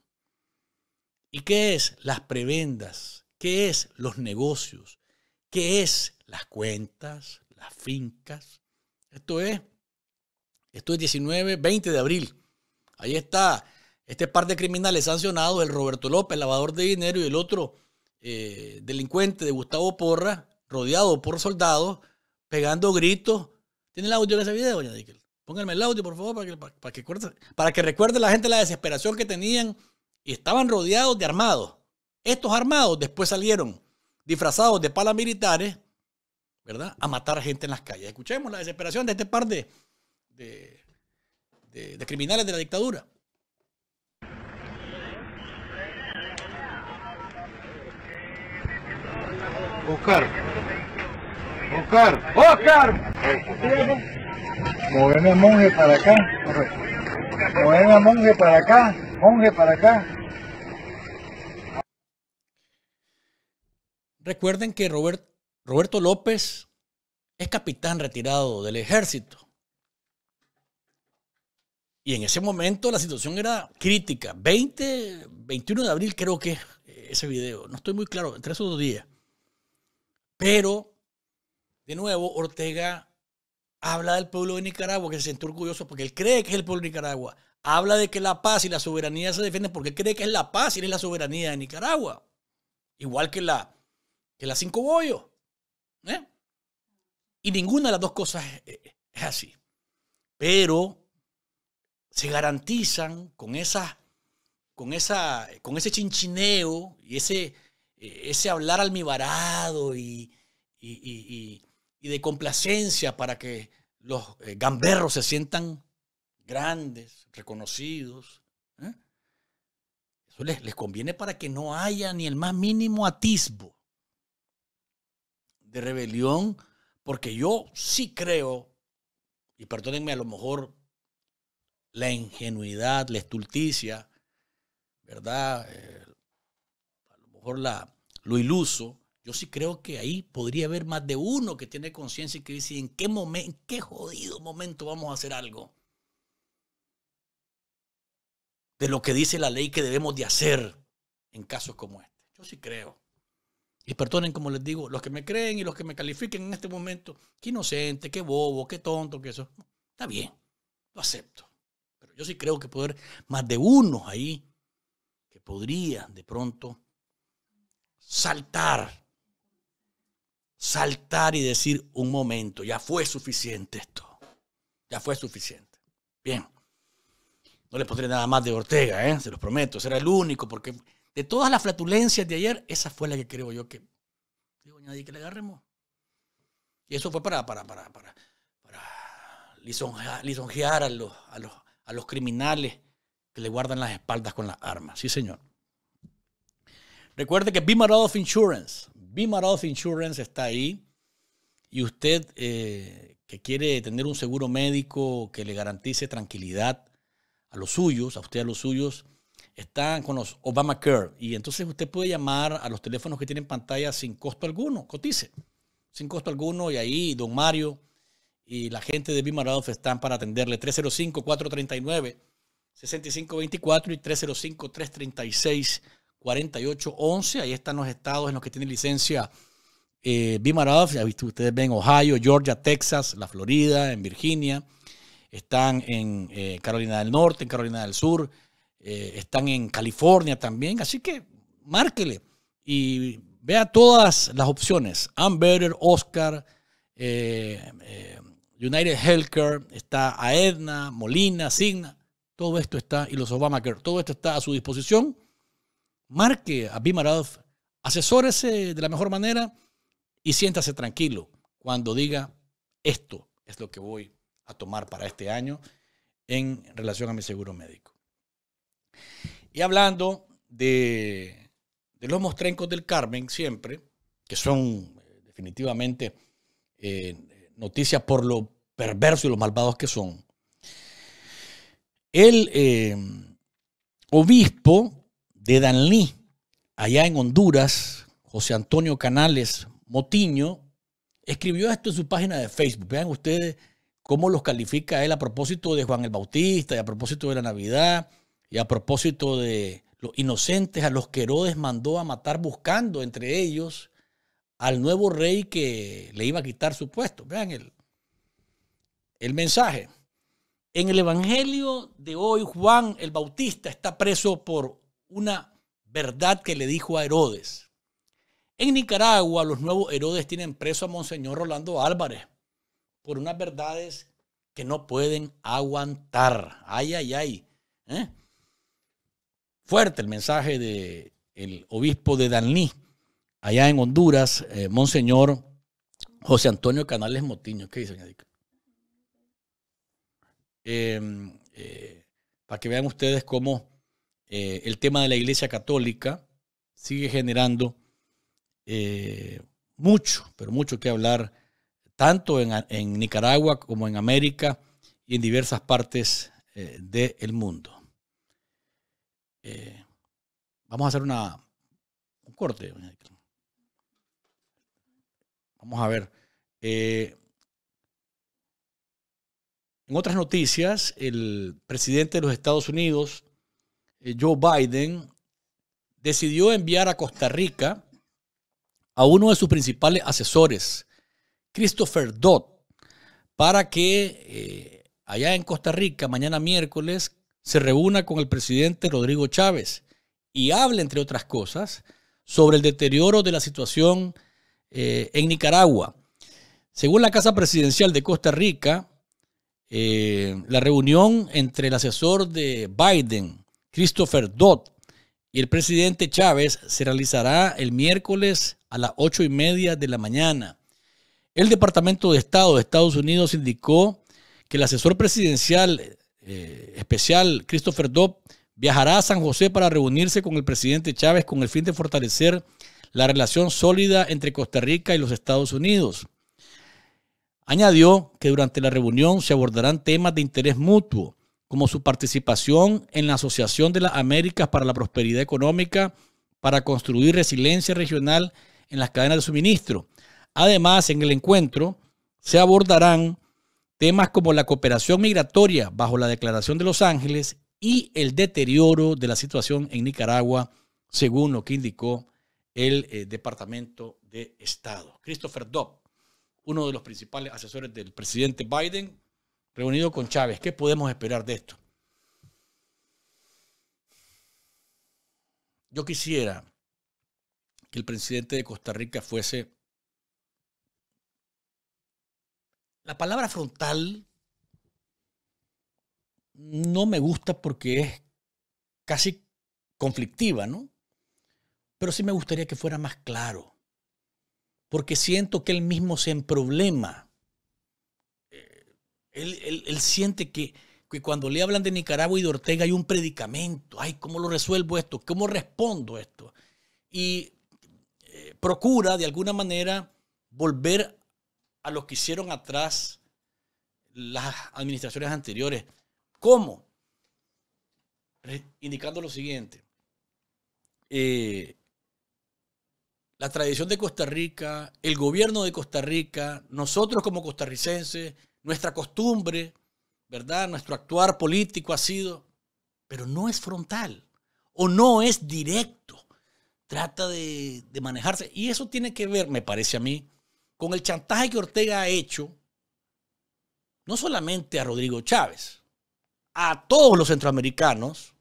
S2: ¿Y qué es las prebendas? ¿Qué es los negocios? ¿Qué es las cuentas, las fincas. Esto es, esto es 19, 20 de abril. Ahí está este par de criminales sancionados, el Roberto López, lavador de dinero, y el otro eh, delincuente de Gustavo Porra, rodeado por soldados, pegando gritos. ¿Tiene el audio de ese video, doña Díquel? Pónganme el audio, por favor, para que, para, que, recuerde la gente la desesperación que tenían y estaban rodeados de armados. Estos armados después salieron disfrazados de palas militares. ¿verdad? A matar gente en las calles. Escuchemos la desesperación de este par de, de, criminales de la dictadura. Oscar. Oscar. Oscar.
S4: Moveme a monje para acá.
S2: Moveme a monje para acá. Monje para acá. Recuerden que Robert Roberto López es capitán retirado del ejército. Y en ese momento la situación era crítica. 20, 21 de abril creo que eh, ese video. No estoy muy claro, entre esos dos días. Pero, de nuevo, Ortega habla del pueblo de Nicaragua, que se siente orgulloso porque él cree que es el pueblo de Nicaragua. Habla de que la paz y la soberanía se defienden porque él cree que es la paz y es la soberanía de Nicaragua. Igual que la, que la Cinco Boyos. ¿Eh? Y ninguna de las dos cosas es así. Pero se garantizan con, esa, con, esa, con ese chinchineo y ese, eh, ese hablar almibarado y, y, de complacencia para que los eh, gamberros se sientan grandes, reconocidos. Eso les conviene para que no haya ni el más mínimo atisbo rebelión, porque yo sí creo, y perdónenme a lo mejor la ingenuidad, la estulticia, ¿verdad? Eh, a lo mejor la, lo iluso. Yo sí creo que ahí podría haber más de uno que tiene conciencia y que dice, ¿en qué, momento, en qué jodido momento vamos a hacer algo? De lo que dice la ley que debemos de hacer en casos como este. Yo sí creo. Y perdonen, como les digo, los que me creen y los que me califiquen en este momento, qué inocente, qué bobo, qué tonto, que eso. Está bien, lo acepto. Pero yo sí creo que poder más de uno ahí que podría de pronto saltar, saltar y decir un momento, ya fue suficiente esto, ya fue suficiente. Bien, no le pondré nada más de Ortega, ¿eh? se los prometo, será el único porque de todas las flatulencias de ayer, esa fue la que creo yo que, digo, nadie que le agarremos. Y eso fue para, para, para, para, lisonjear, a, los, los, criminales que le guardan las espaldas con las armas. Sí, señor. Recuerde que Bimar of Insurance, Bimar Insurance está ahí y usted eh, que quiere tener un seguro médico que le garantice tranquilidad a los suyos, a usted a los suyos, están con los Obamacare. Y entonces usted puede llamar a los teléfonos que tienen pantalla sin costo alguno, cotice, sin costo alguno. Y ahí don Mario y la gente de Bimarov están para atenderle. 305-439-6524 y 305-336-4811. Ahí están los estados en los que tiene licencia eh, ya visto, ustedes ven Ohio, Georgia, Texas, la Florida, en Virginia, están en eh, Carolina del Norte, en Carolina del Sur, eh, están en California también, así que márquele y vea todas las opciones. Amber, Oscar, eh, eh, United Healthcare, está Aedna, Molina, Signa, todo esto está, y los Obamacare, todo esto está a su disposición. Marque a Bimarov, asesórese de la mejor manera y siéntase tranquilo cuando diga esto es lo que voy a tomar para este año en relación a mi seguro médico. Y hablando de, los mostrencos del Carmen, siempre, que son eh, definitivamente eh, noticias por lo perverso y los malvados que son. El eh, obispo de Danlí, allá en Honduras, José Antonio Canales Motiño, escribió esto en su página de Facebook. Vean ustedes cómo los califica él a propósito de Juan el Bautista y a propósito de la Navidad y a propósito de los inocentes a los que Herodes mandó a matar buscando entre ellos al nuevo rey que le iba a quitar su puesto. Vean el, el mensaje. En el Evangelio de hoy, Juan el Bautista está preso por una verdad que le dijo a Herodes. En Nicaragua, los nuevos Herodes tienen preso a Monseñor Rolando Álvarez por unas verdades que no pueden aguantar. Ay, ay, ay. ¿Eh? fuerte el mensaje del obispo de Danlí allá en Honduras, eh, Monseñor José Antonio Canales Motiño. ¿Qué dice, señor? Em, eh, para que vean ustedes cómo eh, el tema de la Iglesia Católica sigue generando mucho, pero mucho que hablar, tanto en, Nicaragua como en América y en diversas partes del mundo. Eh, vamos a hacer una, un corte. Vamos a ver. Eh, en otras noticias, el presidente de los Estados Unidos, eh, Joe Biden, decidió enviar a Costa Rica a uno de sus principales asesores, Christopher Dodd, para que allá en Costa Rica, mañana miércoles, se reúna con el presidente Rodrigo Chávez y habla, entre otras cosas, sobre el deterioro de la situación eh, en Nicaragua. Según la Casa Presidencial de Costa Rica, eh, la reunión entre el asesor de Biden, Christopher Dodd, y el presidente Chávez se realizará el miércoles a las ocho y media de la mañana. El Departamento de Estado de Estados Unidos indicó que el asesor presidencial eh, especial Christopher Dopp viajará a San José para reunirse con el presidente Chávez con el fin de fortalecer la relación sólida entre Costa Rica y los Estados Unidos. Añadió que durante la reunión se abordarán temas de interés mutuo, como su participación en la Asociación de las Américas para la Prosperidad Económica para construir resiliencia regional en las cadenas de suministro. Además, en el encuentro se abordarán Temas como la cooperación migratoria bajo la Declaración de Los Ángeles y el deterioro de la situación en Nicaragua, según lo que indicó el eh, Departamento de Estado. Christopher Dobb, uno de los principales asesores del presidente Biden, reunido con Chávez. ¿Qué podemos esperar de esto? Yo quisiera que el presidente de Costa Rica fuese La palabra frontal no me gusta porque es casi conflictiva, ¿no? Pero sí me gustaría que fuera más claro, porque siento que él mismo se en problema. Eh, él, siente que, cuando le hablan de Nicaragua y de Ortega hay un predicamento. Ay, ¿cómo lo resuelvo esto? ¿Cómo respondo esto? Y eh, procura de alguna manera volver a lo que hicieron atrás las administraciones anteriores. ¿Cómo? Indicando lo siguiente. Eh, la tradición de Costa Rica, el gobierno de Costa Rica, nosotros como costarricenses, nuestra costumbre, ¿verdad? Nuestro actuar político ha sido, pero no es frontal o no es directo. Trata de manejarse. Y eso tiene que ver, me parece a mí, con el chantaje que Ortega ha hecho, no solamente a Rodrigo Chávez, a todos los centroamericanos,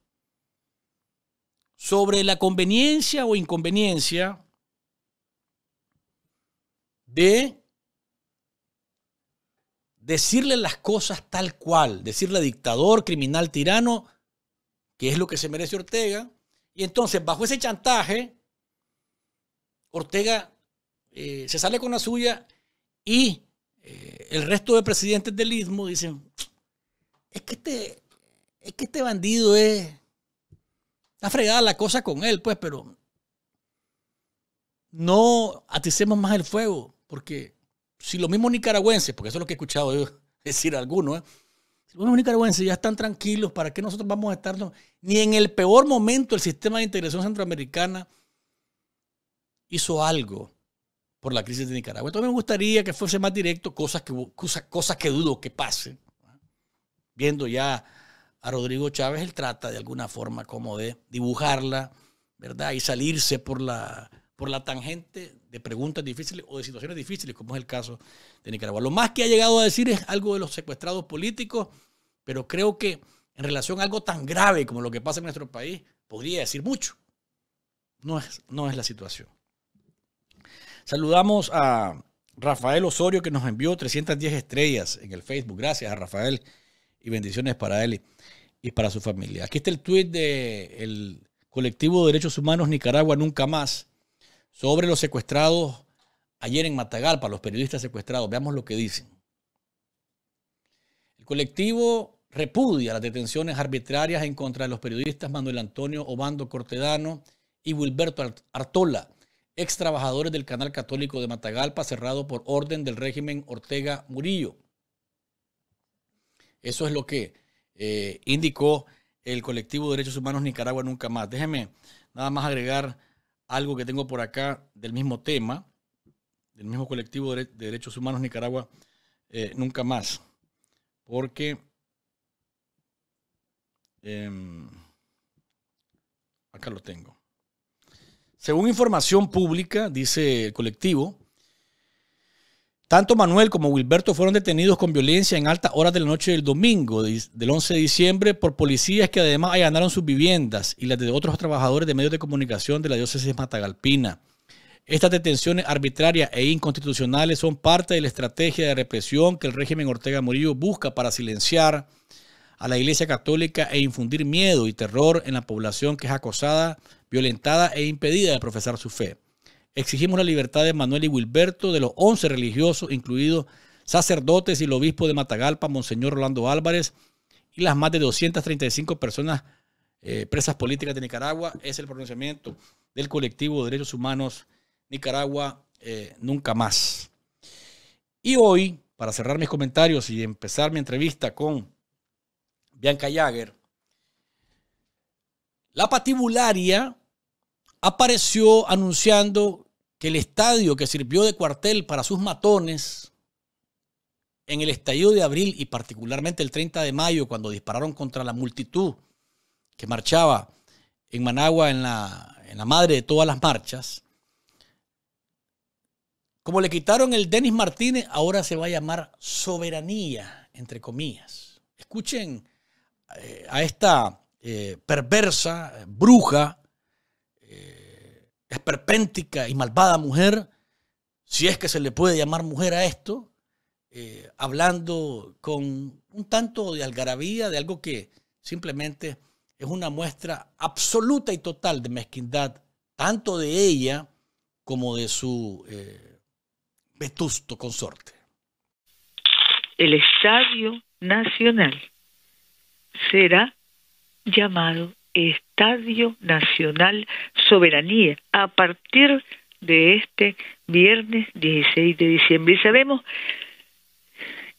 S2: sobre la conveniencia o inconveniencia de decirle las cosas tal cual, decirle dictador, criminal, tirano, que es lo que se merece Ortega. Y entonces, bajo ese chantaje, Ortega eh, se sale con la suya y eh, el resto de presidentes del Istmo dicen, es que este, es que este bandido es, está fregada la cosa con él, pues, pero no aticemos más el fuego, porque si los mismos nicaragüenses, porque eso es lo que he escuchado yo decir algunos, ¿eh? si los mismos nicaragüenses ya están tranquilos, ¿para qué nosotros vamos a estar Ni en el peor momento el sistema de integración centroamericana hizo algo por la crisis de Nicaragua. Entonces me gustaría que fuese más directo, cosas que, cosas, que dudo que pasen. Viendo ya a Rodrigo Chávez, él trata de alguna forma como de dibujarla, ¿verdad? Y salirse por la, por la tangente de preguntas difíciles o de situaciones difíciles, como es el caso de Nicaragua. Lo más que ha llegado a decir es algo de los secuestrados políticos, pero creo que en relación a algo tan grave como lo que pasa en nuestro país, podría decir mucho. No es, no es la situación. Saludamos a Rafael Osorio que nos envió 310 estrellas en el Facebook. Gracias a Rafael y bendiciones para él y para su familia. Aquí está el tuit del colectivo de derechos humanos Nicaragua Nunca Más sobre los secuestrados ayer en Matagalpa, los periodistas secuestrados. Veamos lo que dicen. El colectivo repudia las detenciones arbitrarias en contra de los periodistas Manuel Antonio Obando Cortedano y Wilberto Artola ex trabajadores del Canal Católico de Matagalpa, cerrado por orden del régimen Ortega Murillo. Eso es lo que eh, indicó el colectivo de derechos humanos Nicaragua Nunca Más. Déjeme nada más agregar algo que tengo por acá del mismo tema, del mismo colectivo de, derechos humanos Nicaragua eh, Nunca Más, porque em, acá lo tengo. Según información pública, dice el colectivo, tanto Manuel como Wilberto fueron detenidos con violencia en altas horas de la noche del domingo, del 11 de diciembre, por policías que además allanaron sus viviendas y las de otros trabajadores de medios de comunicación de la diócesis Matagalpina. Estas detenciones arbitrarias e inconstitucionales son parte de la estrategia de represión que el régimen Ortega Murillo busca para silenciar a la Iglesia Católica e infundir miedo y terror en la población que es acosada violentada e impedida de profesar su fe. Exigimos la libertad de Manuel y Wilberto, de los 11 religiosos, incluidos sacerdotes y el obispo de Matagalpa, Monseñor Rolando Álvarez, y las más de 235 personas eh, presas políticas de Nicaragua. Es el pronunciamiento del colectivo de derechos humanos Nicaragua eh, Nunca Más. Y hoy, para cerrar mis comentarios y empezar mi entrevista con Bianca Jagger, la patibularia apareció anunciando que el estadio que sirvió de cuartel para sus matones en el estallido de abril y particularmente el 30 de mayo, cuando dispararon contra la multitud que marchaba en Managua en la, en la madre de todas las marchas, como le quitaron el Denis Martínez, ahora se va a llamar soberanía, entre comillas. Escuchen eh, a esta eh, perversa, eh, bruja, eh, esperpéntica y malvada mujer, si es que se le puede llamar mujer a esto, hablando con un tanto de algarabía, de algo que simplemente es una muestra absoluta y total de mezquindad, tanto de ella como de su vetusto consorte. El Estadio Nacional será llamado Estadio Nacional Soberanía a partir de este viernes 16 de diciembre. Y sabemos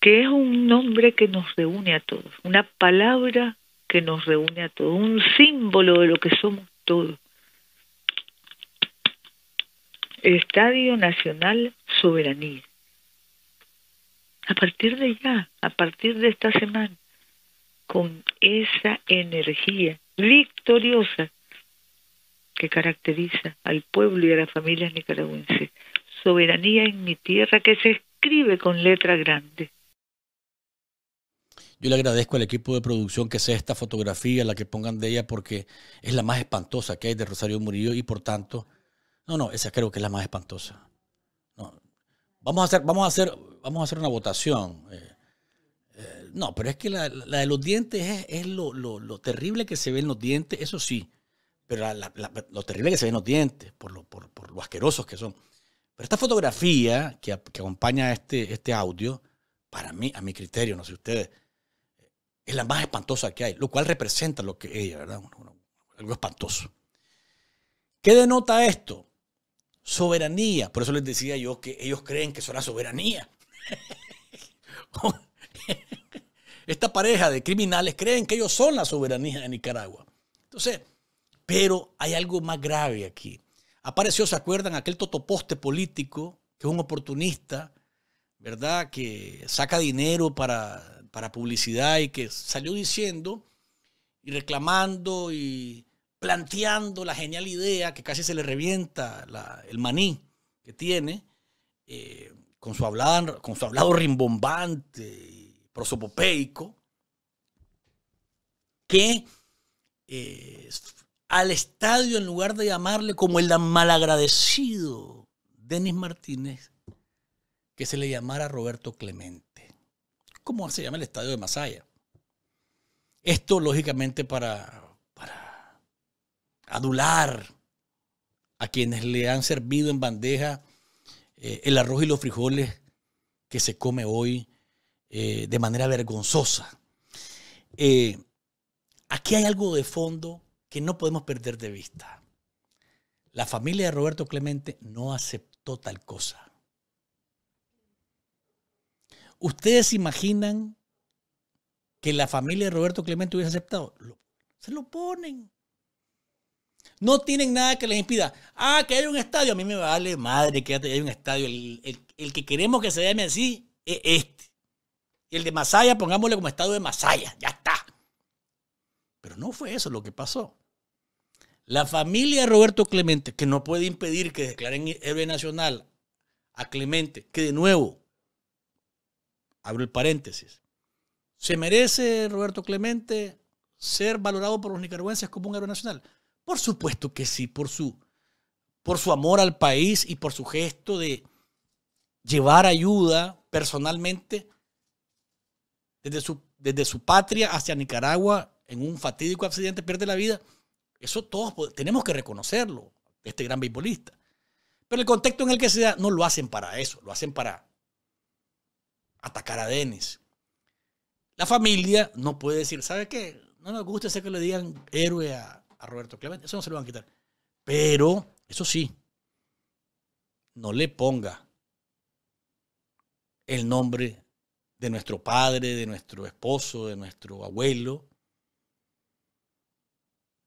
S2: que es un nombre que nos reúne a todos, una palabra que nos reúne a todos, un símbolo de lo que somos todos. Estadio Nacional Soberanía. A partir de ya, a partir de esta semana, con esa energía victoriosa que caracteriza al pueblo y a las familias nicaragüenses. Soberanía en mi tierra que se escribe con letra grande. Yo le agradezco al equipo de producción que sea esta fotografía, la que pongan de ella, porque es la más espantosa que hay de Rosario Murillo y por tanto, no, no, esa creo que es la más espantosa. No. Vamos, a hacer, vamos, a hacer, vamos a hacer una votación. Eh, no, pero es que la, de los dientes es, lo, terrible que se ve en los dientes, eso sí. Pero lo terrible que se ven los dientes, por lo, por, lo asquerosos que son. Pero esta fotografía que, que acompaña este, este audio, para mí, a mi criterio, no sé ustedes, es la más espantosa que hay, lo cual representa lo que ella, ¿verdad? algo espantoso. ¿Qué denota esto? Soberanía. Por eso les decía yo que ellos creen que eso la soberanía. Oh, esta pareja de criminales creen que ellos son la soberanía de Nicaragua. Entonces, pero hay algo más grave aquí. Apareció, ¿se acuerdan? Aquel totoposte político, que es un oportunista, ¿verdad? Que saca dinero para, publicidad y que salió diciendo y reclamando y planteando la genial idea que casi se le revienta el maní que tiene, eh, con, su con su hablado rimbombante prosopopeico, que eh, al estadio, en lugar de llamarle como el malagradecido Denis Martínez, que se le llamara Roberto Clemente. ¿Cómo se llama el estadio de Masaya? Esto, lógicamente, para, adular a quienes le han servido en bandeja eh, el arroz y los frijoles que se come hoy eh, de manera vergonzosa. Eh, aquí hay algo de fondo que no podemos perder de vista. La familia de Roberto Clemente no aceptó tal cosa. ¿Ustedes imaginan que la familia de Roberto Clemente hubiese aceptado? se lo ponen. No tienen nada que les impida. Ah, que hay un estadio. A mí me vale madre que hay un estadio. El, el que queremos que se llame así es este. Y el de Masaya, pongámosle como estado de Masaya, ya está. Pero no fue eso lo que pasó. La familia de Roberto Clemente, que no puede impedir que declaren héroe nacional a Clemente, que de nuevo, abro el paréntesis, ¿se merece Roberto Clemente ser valorado por los nicaragüenses como un héroe nacional? Por supuesto que sí, por su, por su amor al país y por su gesto de llevar ayuda personalmente desde su, desde su patria hacia Nicaragua en un fatídico accidente pierde la vida, eso todos tenemos que reconocerlo, este gran beisbolista. Pero el contexto en el que se da no lo hacen para eso, lo hacen para atacar a Denis. La familia no puede decir, ¿sabe qué? No nos gusta ese que le digan héroe a, Roberto Clemente, eso no se lo van a quitar. Pero, eso sí, no le ponga el nombre de nuestro padre, de nuestro esposo, de nuestro abuelo,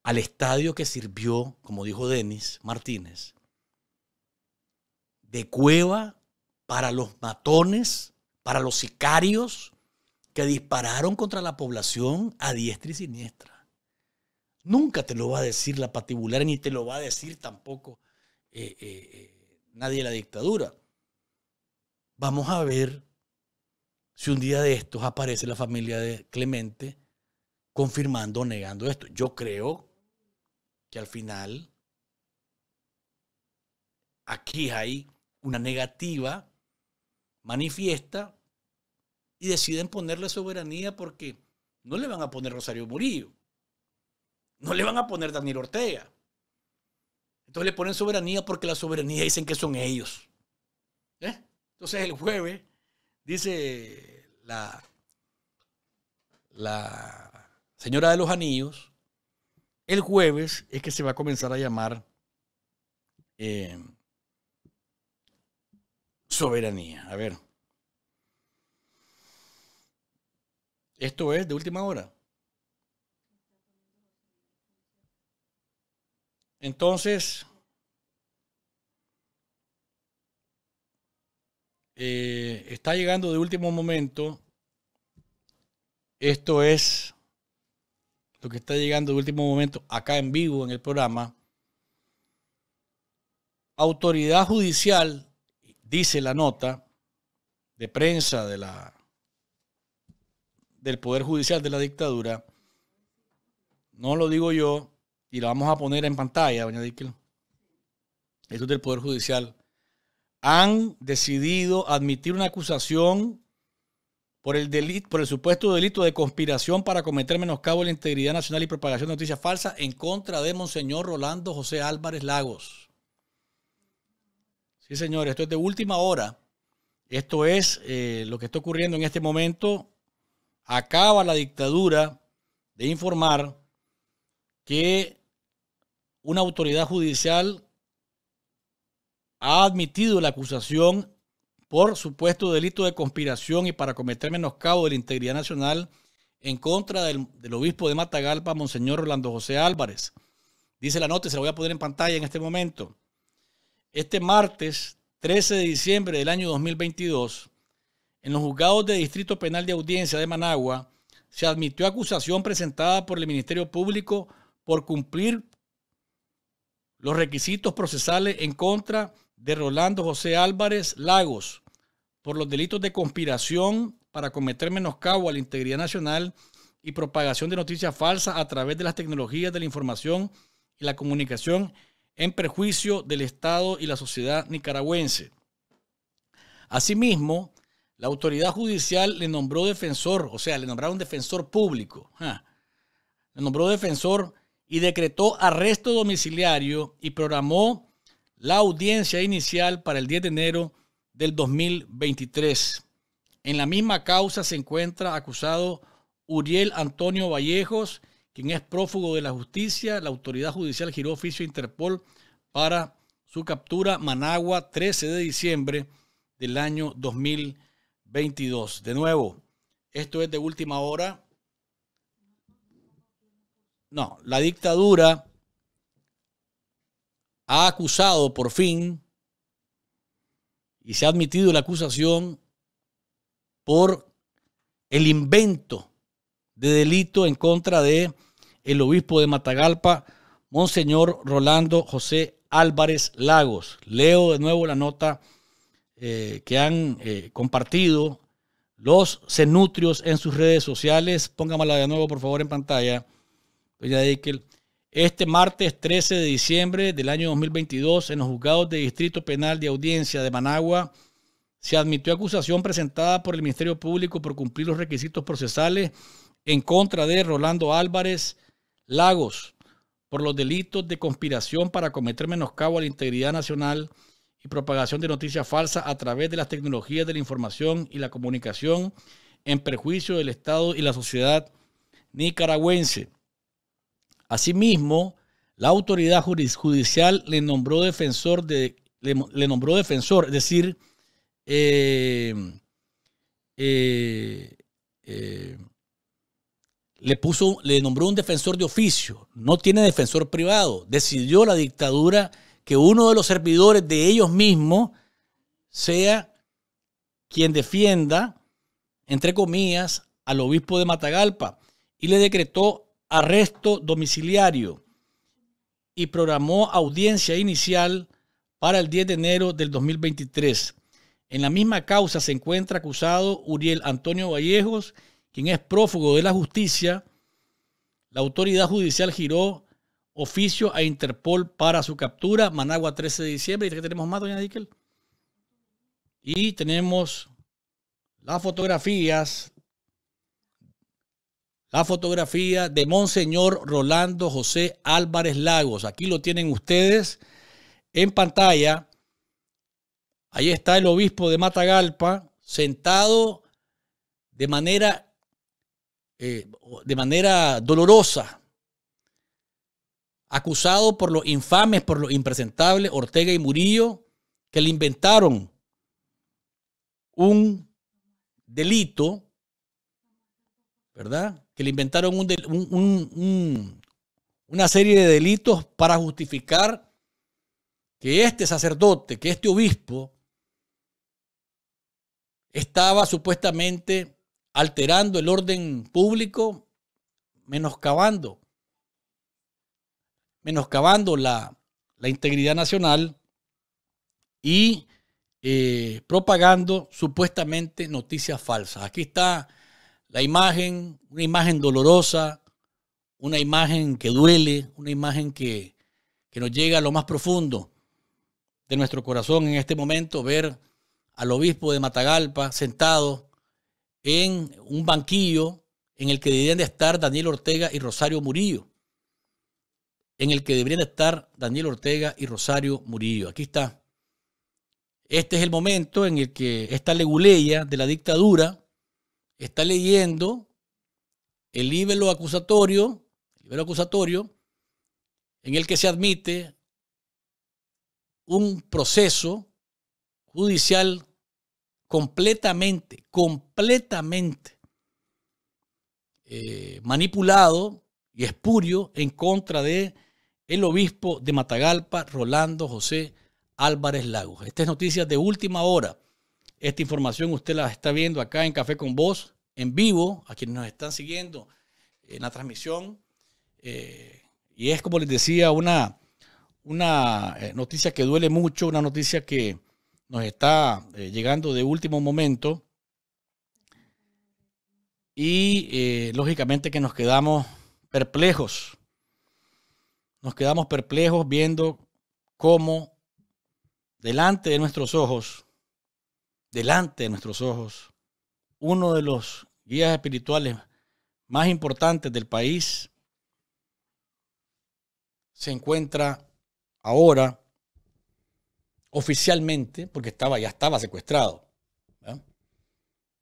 S2: al estadio que sirvió, como dijo Denis Martínez, de cueva para los matones, para los sicarios que dispararon contra la población a diestra y siniestra. Nunca te lo va a decir la patibular ni te lo va a decir tampoco eh, eh, eh, nadie de la dictadura. Vamos a ver si un día de estos aparece la familia de Clemente confirmando o negando esto. Yo creo que al final aquí hay una negativa manifiesta y deciden ponerle soberanía porque no le van a poner Rosario Murillo, no le van a poner Daniel Ortega. Entonces le ponen soberanía porque la soberanía dicen que son ellos. ¿Eh? Entonces el jueves dice la, la señora de los anillos, el jueves es que se va a comenzar a llamar eh, soberanía. A ver. Esto es de última hora. Entonces, Eh, está llegando de último momento. Esto es lo que está llegando de último momento acá en vivo en el programa. Autoridad judicial, dice la nota de prensa del Poder Judicial de la dictadura, no lo digo yo, y la vamos a poner en pantalla, doña Díquel. Esto es del Poder Judicial han decidido admitir una acusación por el, delito, por el supuesto delito de conspiración para cometer menoscabo de la integridad nacional y propagación de noticias falsas en contra de Monseñor Rolando José Álvarez Lagos. Sí, señores, esto es de última hora. Esto es eh, lo que está ocurriendo en este momento. Acaba la dictadura de informar que una autoridad judicial ha admitido la acusación por supuesto delito de conspiración y para cometer menoscabo de la integridad nacional en contra del, obispo de Matagalpa, Monseñor Rolando José Álvarez. Dice la nota, se la voy a poner en pantalla en este momento. Este martes 13 de diciembre del año 2022, en los juzgados de Distrito Penal de Audiencia de Managua, se admitió acusación presentada por el Ministerio Público por cumplir los requisitos procesales en contra de Rolando José Álvarez Lagos por los delitos de conspiración para cometer menoscabo a la integridad nacional y propagación de noticias falsas a través de las tecnologías de la información y la comunicación en perjuicio del Estado y la sociedad nicaragüense. Asimismo, la autoridad judicial le nombró defensor, o sea, le nombraron defensor público. Le nombró defensor y decretó arresto domiciliario y programó la audiencia inicial para el 10 de enero del 2023. En la misma causa se encuentra acusado Uriel Antonio Vallejos, quien es prófugo de la justicia. La autoridad judicial giró oficio a Interpol para su captura Managua 13 de diciembre del año 2022. De nuevo, esto es de última hora. No, la dictadura ha acusado por fin y se ha admitido la acusación por el invento de delito en contra de el obispo de Matagalpa, Monseñor Rolando José Álvarez Lagos. Leo de nuevo la nota eh, que han eh, compartido los cenutrios en sus redes sociales. Póngamela de nuevo, por favor, en pantalla, doña Dickel este martes 13 de diciembre del año 2022 en los juzgados de Distrito Penal de Audiencia de Managua se admitió acusación presentada por el Ministerio Público por cumplir los requisitos procesales en contra de Rolando Álvarez Lagos por los delitos de conspiración para cometer menoscabo a la integridad nacional y propagación de noticias falsas a través de las tecnologías de la información y la comunicación en perjuicio del Estado y la sociedad nicaragüense. Asimismo, la autoridad judicial le nombró defensor, de, le, nombró defensor es decir, eh, eh, eh, le, puso, le nombró un defensor de oficio, no tiene defensor privado. Decidió la dictadura que uno de los servidores de ellos mismos sea quien defienda, entre comillas, al obispo de Matagalpa y le decretó arresto domiciliario y programó audiencia inicial para el 10 de enero del 2023. En la misma causa se encuentra acusado Uriel Antonio Vallejos, quien es prófugo de la justicia. La autoridad judicial giró oficio a Interpol para su captura, Managua 13 de diciembre. ¿Y qué tenemos más, doña Dickel? Y tenemos las fotografías la fotografía de Monseñor Rolando José Álvarez Lagos. Aquí lo tienen ustedes en pantalla. Ahí está el obispo de Matagalpa sentado de manera, eh, de manera dolorosa, acusado por los infames, por los impresentables Ortega y Murillo, que le inventaron un delito, ¿verdad? le inventaron una serie de delitos para justificar que este sacerdote, que este obispo, estaba supuestamente alterando el orden público, menoscabando, menoscabando la, integridad nacional y eh, propagando supuestamente noticias falsas. Aquí está la imagen, una imagen dolorosa, una imagen que duele, una imagen que, que nos llega a lo más profundo de nuestro corazón en este momento, ver al obispo de Matagalpa sentado en un banquillo en el que deberían de estar Daniel Ortega y Rosario Murillo. En el que deberían de estar Daniel Ortega y Rosario Murillo. Aquí está. Este es el momento en el que esta leguleya de la dictadura está leyendo el libro acusatorio, acusatorio, en el que se admite un proceso judicial completamente, completamente eh, manipulado y espurio en contra de el obispo de Matagalpa, Rolando José Álvarez Lagos. Esta es noticia de última hora. Esta información usted la está viendo acá en Café con Voz, en vivo, a quienes nos están siguiendo en la transmisión. Eh, y es, como les decía, una, una eh, noticia que duele mucho, una noticia que nos está eh, llegando de último momento. Y lógicamente que nos quedamos perplejos. Nos quedamos perplejos viendo cómo delante de nuestros ojos delante de nuestros ojos uno de los guías espirituales más importantes del país, se encuentra ahora oficialmente, porque estaba, ya estaba secuestrado,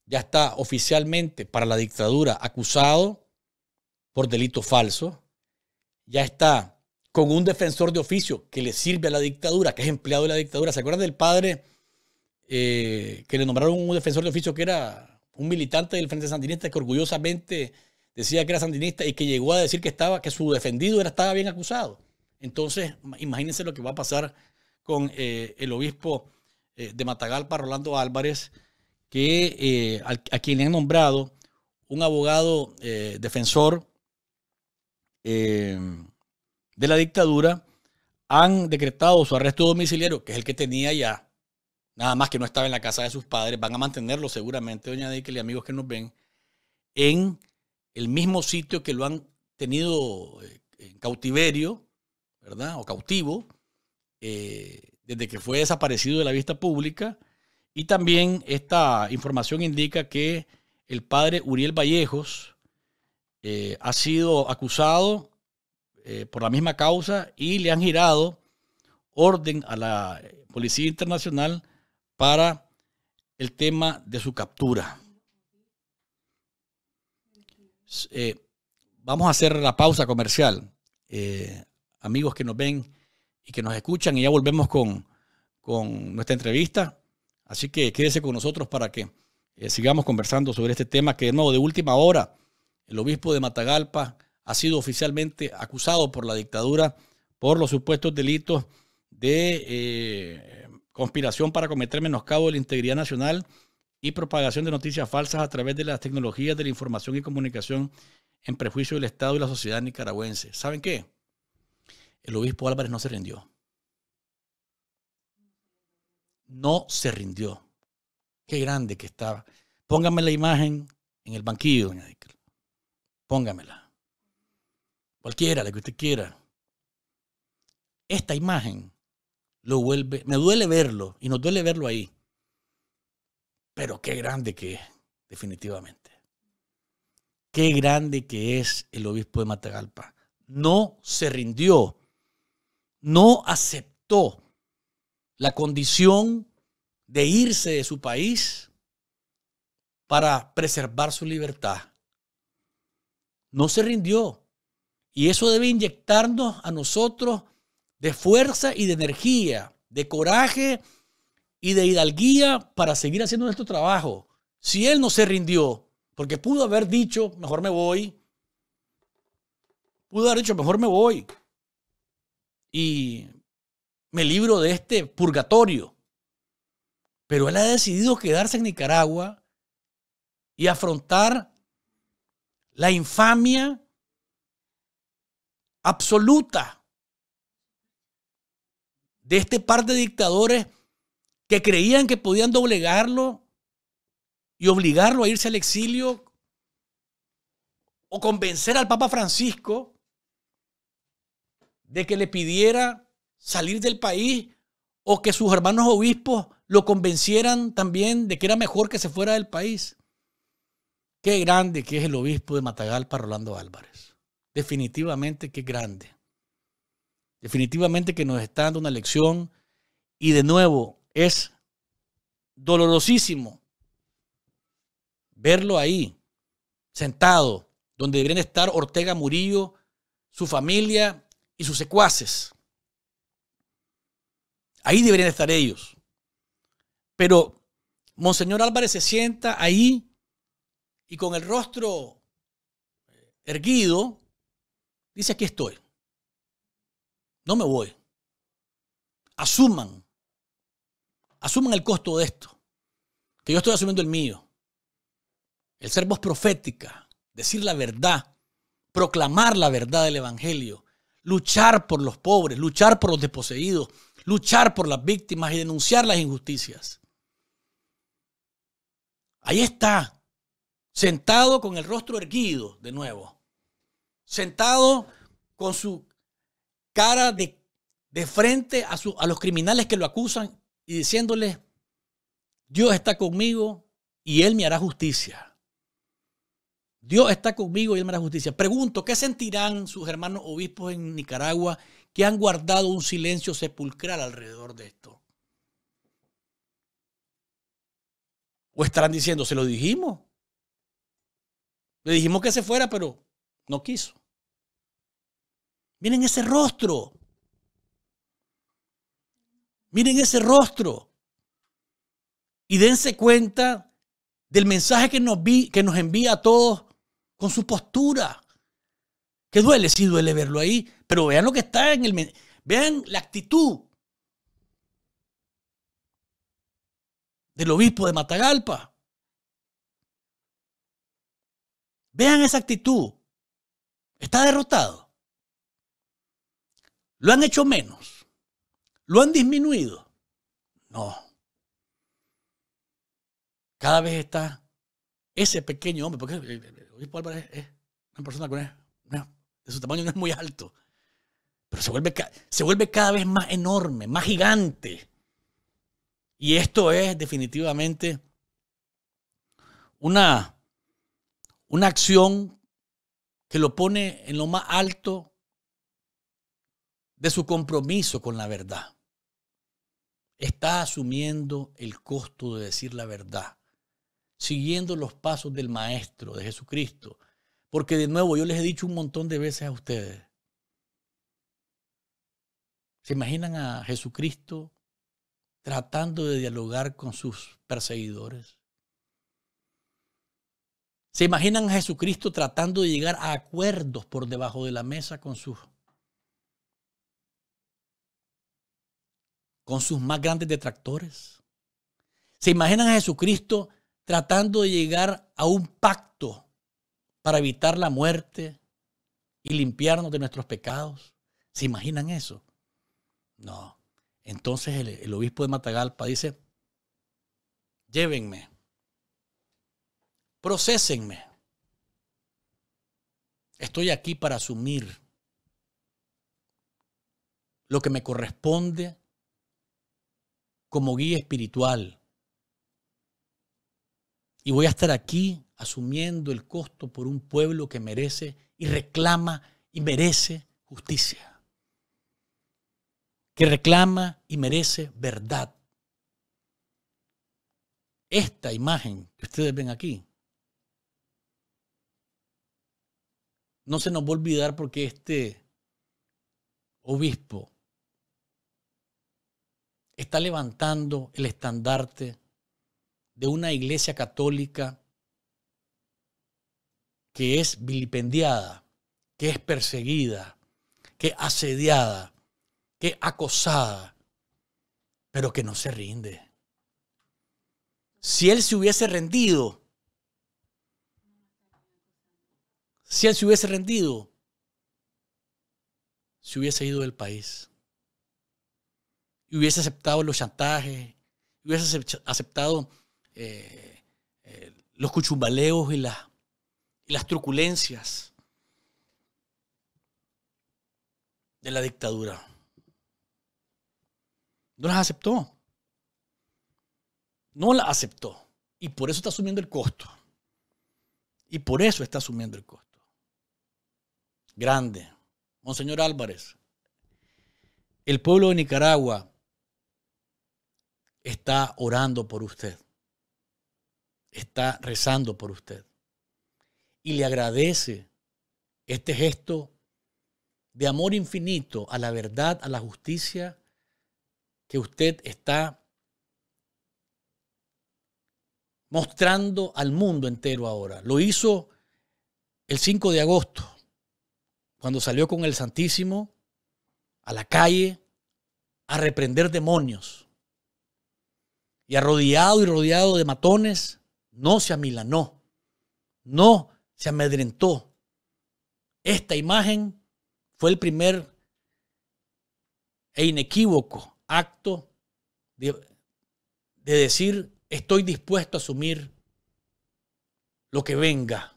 S2: ya está oficialmente para la dictadura acusado por delito falso, ya está con un defensor de oficio que le sirve a la dictadura, que es empleado de la dictadura. ¿Se acuerdan del padre? Eh, que le nombraron un defensor de oficio que era un militante del Frente Sandinista que orgullosamente decía que era sandinista y que llegó a decir que estaba que su defendido era, estaba bien acusado. Entonces, imagínense lo que va a pasar con eh, el obispo eh, de Matagalpa, Rolando Álvarez, que a, a, quien le han nombrado un abogado defensor em, de la dictadura, han decretado su arresto domiciliario, que es el que tenía ya nada más que no estaba en la casa de sus padres, van a mantenerlo seguramente, doña Deikel y amigos que nos ven, en el mismo sitio que lo han tenido eh, en cautiverio, ¿verdad? O cautivo, eh, desde que fue desaparecido de la vista pública. Y también esta información indica que el padre Uriel Vallejos eh, ha sido acusado por la misma causa y le han girado orden a la Policía Internacional para el tema de su captura. Eh, vamos a hacer la pausa comercial, eh, amigos que nos ven y que nos escuchan, y ya volvemos con, con nuestra entrevista. Así que quédese con nosotros para que eh, sigamos conversando sobre este tema que, de nuevo, de última hora, el obispo de Matagalpa ha sido oficialmente acusado por la dictadura por los supuestos delitos de conspiración para cometer menoscabo de la integridad nacional y propagación de noticias falsas a través de las tecnologías de la información y comunicación en prejuicio del Estado y la sociedad nicaragüense. ¿Saben qué? El obispo Álvarez no se rindió. No se rindió. Qué grande que estaba. Póngame la imagen en el banquillo, doña Póngamela. Cualquiera, la que usted quiera. Esta imagen lo vuelve, me duele verlo y nos duele verlo ahí. Pero qué grande que es, definitivamente. Qué grande que es el obispo de Matagalpa. No se rindió, no aceptó la condición de irse de su país para preservar su libertad. No se rindió. Y eso debe inyectarnos a nosotros de fuerza y de energía, de coraje y de hidalguía para seguir haciendo nuestro trabajo. Si él no se rindió, porque pudo haber dicho, mejor me voy, pudo haber dicho, mejor me voy y me libro de este purgatorio. Pero él ha decidido quedarse en Nicaragua y afrontar la infamia absoluta de este par de dictadores que creían que podían doblegarlo y obligarlo a irse al exilio o convencer al Papa Francisco de que le pidiera salir del país o que sus hermanos obispos lo convencieran también de que era mejor que se fuera del país. Qué grande que es el obispo de Matagalpa, Rolando Álvarez. Definitivamente, qué grande. Definitivamente que nos está dando una lección y de nuevo es dolorosísimo verlo ahí, sentado, donde deberían estar Ortega Murillo, su familia y sus secuaces. Ahí deberían estar ellos. Pero Monseñor Álvarez se sienta ahí y con el rostro eh, erguido dice, aquí estoy. No me voy. Asuman. Asuman el costo de esto. Que yo estoy asumiendo el mío. El ser voz profética, decir la verdad, proclamar la verdad del Evangelio, luchar por los pobres, luchar por los desposeídos, luchar por las víctimas y denunciar las injusticias. Ahí está, sentado con el rostro erguido de nuevo, sentado con su cara de, de frente a, a los criminales que lo acusan y diciéndoles, Dios está conmigo y Él me hará justicia. Dios está conmigo y Él me hará justicia. Pregunto, ¿qué sentirán sus hermanos obispos en Nicaragua que han guardado un silencio sepulcral alrededor de esto? ¿O estarán diciendo, se lo dijimos? Le dijimos que se fuera, pero no quiso. Miren ese rostro. Miren ese rostro. Y dense cuenta del mensaje que nos, vi, que nos envía a todos con su postura. Que duele, sí duele verlo ahí, pero vean lo que está en el... Vean la actitud del obispo de Matagalpa. Vean esa actitud. Está derrotado. ¿Lo han hecho menos? ¿Lo han disminuido? No. Cada vez está ese pequeño hombre, porque el eh, eh, es una persona con su tamaño no es muy alto, pero se vuelve, se vuelve cada vez más enorme, más gigante. Y esto es definitivamente una, una acción que lo pone en lo más alto de su compromiso con la verdad. Está asumiendo el costo de decir la verdad, siguiendo los pasos del Maestro, de Jesucristo. Porque de nuevo, yo les he dicho un montón de veces a ustedes, ¿se imaginan a Jesucristo tratando de dialogar con sus perseguidores? ¿Se imaginan a Jesucristo tratando de llegar a acuerdos por debajo de la mesa con sus con sus más grandes detractores. ¿Se imaginan a Jesucristo tratando de llegar a un pacto para evitar la muerte y limpiarnos de nuestros pecados? ¿Se imaginan eso? No. Entonces el, obispo de Matagalpa dice, llévenme, procesenme. Estoy aquí para asumir lo que me corresponde como guía espiritual. Y voy a estar aquí asumiendo el costo por un pueblo que merece y reclama y merece justicia. Que reclama y merece verdad. Esta imagen que ustedes ven aquí no se nos va a olvidar porque este obispo está levantando el estandarte de una iglesia católica que es vilipendiada, que es perseguida, que es asediada, que es acosada, pero que no se rinde. Si él se hubiese rendido, si él se hubiese rendido, se hubiese ido del país y hubiese aceptado los chantajes, hubiese aceptado eh, eh, los cuchumbaleos y las truculencias de la dictadura. No las aceptó. No las aceptó. Y por eso está asumiendo el costo. Y por eso está asumiendo el costo. Grande. Monseñor Álvarez, el pueblo de Nicaragua está orando por usted, está rezando por usted y le agradece este gesto de amor infinito a la verdad, a la justicia que usted está mostrando al mundo entero ahora. Lo hizo el 5 de agosto, cuando salió con el Santísimo a la calle a reprender demonios y arrodillado y rodeado de matones, no se amilanó, no se amedrentó. Esta imagen fue el primer e inequívoco acto de, de decir estoy dispuesto a asumir lo que venga.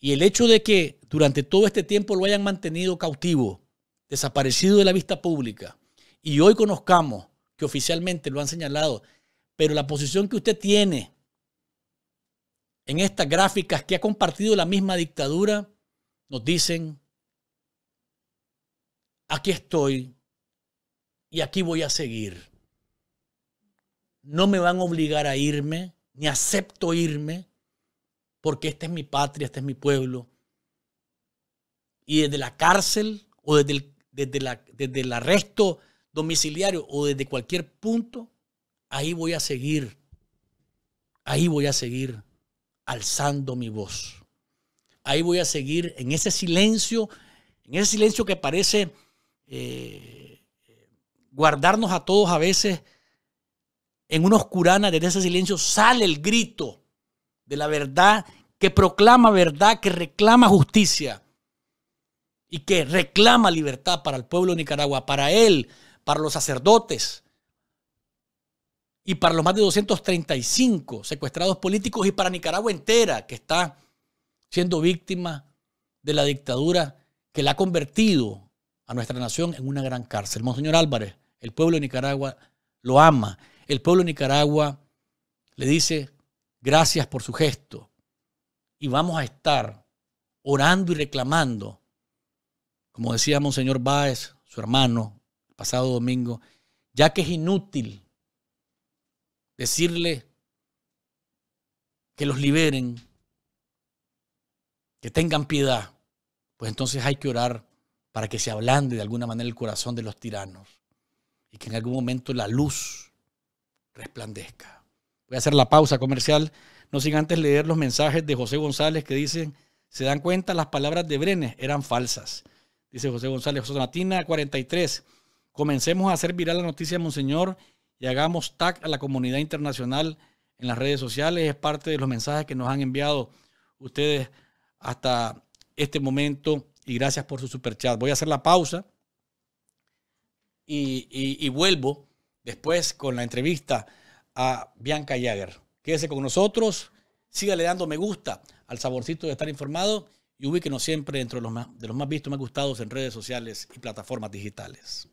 S2: Y el hecho de que durante todo este tiempo lo hayan mantenido cautivo, desaparecido de la vista pública, y hoy conozcamos que oficialmente lo han señalado, pero la posición que usted tiene en estas gráficas que ha compartido la misma dictadura, nos dicen, aquí estoy y aquí voy a seguir. No me van a obligar a irme, ni acepto irme, porque esta es mi patria, este es mi pueblo. Y desde la cárcel o desde el, desde la, desde el arresto domiciliario o desde cualquier punto, ahí voy a seguir, ahí voy a seguir alzando mi voz. Ahí voy a seguir en ese silencio, en ese silencio que parece eh, guardarnos a todos a veces en una oscurana, desde ese silencio sale el grito de la verdad que proclama verdad, que reclama justicia y que reclama libertad para el pueblo de Nicaragua, para él, para los sacerdotes y para los más de 235 secuestrados políticos y para Nicaragua entera que está siendo víctima de la dictadura que la ha convertido a nuestra nación en una gran cárcel. Monseñor Álvarez, el pueblo de Nicaragua lo ama. El pueblo de Nicaragua le dice gracias por su gesto y vamos a estar orando y reclamando, como decía Monseñor Báez, su hermano, pasado domingo, ya que es inútil decirle que los liberen, que tengan piedad, pues entonces hay que orar para que se ablande de alguna manera el corazón de los tiranos y que en algún momento la luz resplandezca. Voy a hacer la pausa comercial, no sin antes leer los mensajes de José González que dicen, se dan cuenta, las palabras de Brenes eran falsas. Dice José González, José Matina 43. Comencemos a hacer viral la noticia Monseñor y hagamos tag a la comunidad internacional en las redes sociales. Es parte de los mensajes que nos han enviado ustedes hasta este momento. Y gracias por su super chat. Voy a hacer la pausa y, vuelvo después con la entrevista a Bianca Jagger. Quédese con nosotros, sígale dando me gusta al saborcito de estar informado y ubíquenos siempre dentro de los más, de los más vistos, más gustados en redes sociales y plataformas digitales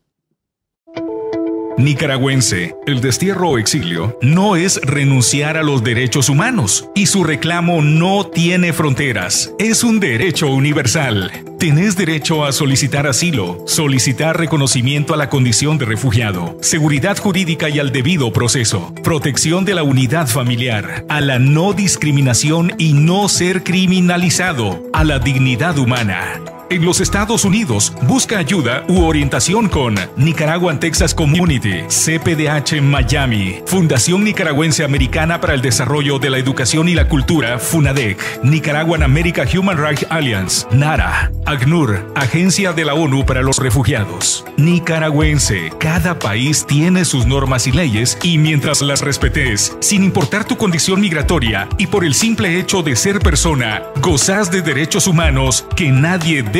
S1: nicaragüense. El destierro o exilio no es renunciar a los derechos humanos y su reclamo no tiene fronteras. Es un derecho universal. Tenés derecho a solicitar asilo, solicitar reconocimiento a la condición de refugiado, seguridad jurídica y al debido proceso, protección de la unidad familiar, a la no discriminación y no ser criminalizado, a la dignidad humana. En los Estados Unidos, busca ayuda u orientación con Nicaraguan Texas Community, CPDH Miami, Fundación Nicaragüense Americana para el Desarrollo de la Educación y la Cultura, FUNADEC, Nicaraguan America Human Rights Alliance, NARA, ACNUR, Agencia de la ONU para los Refugiados. Nicaragüense, cada país tiene sus normas y leyes y mientras las respetes, sin importar tu condición migratoria y por el simple hecho de ser persona, gozas de derechos humanos que nadie debe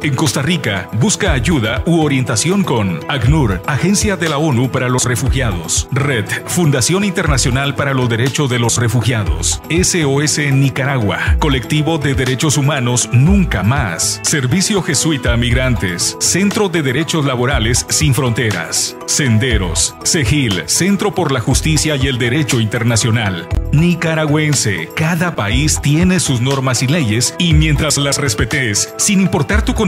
S1: En Costa Rica, busca ayuda u orientación con ACNUR, Agencia de la ONU para los Refugiados, Red, Fundación Internacional para los Derechos de los Refugiados, SOS Nicaragua, Colectivo de Derechos Humanos Nunca Más, Servicio Jesuita a Migrantes, Centro de Derechos Laborales Sin Fronteras, Senderos, Segil, Centro por la Justicia y el Derecho Internacional. Nicaragüense, cada país tiene sus normas y leyes y mientras las respetes, sin importar tu conocimiento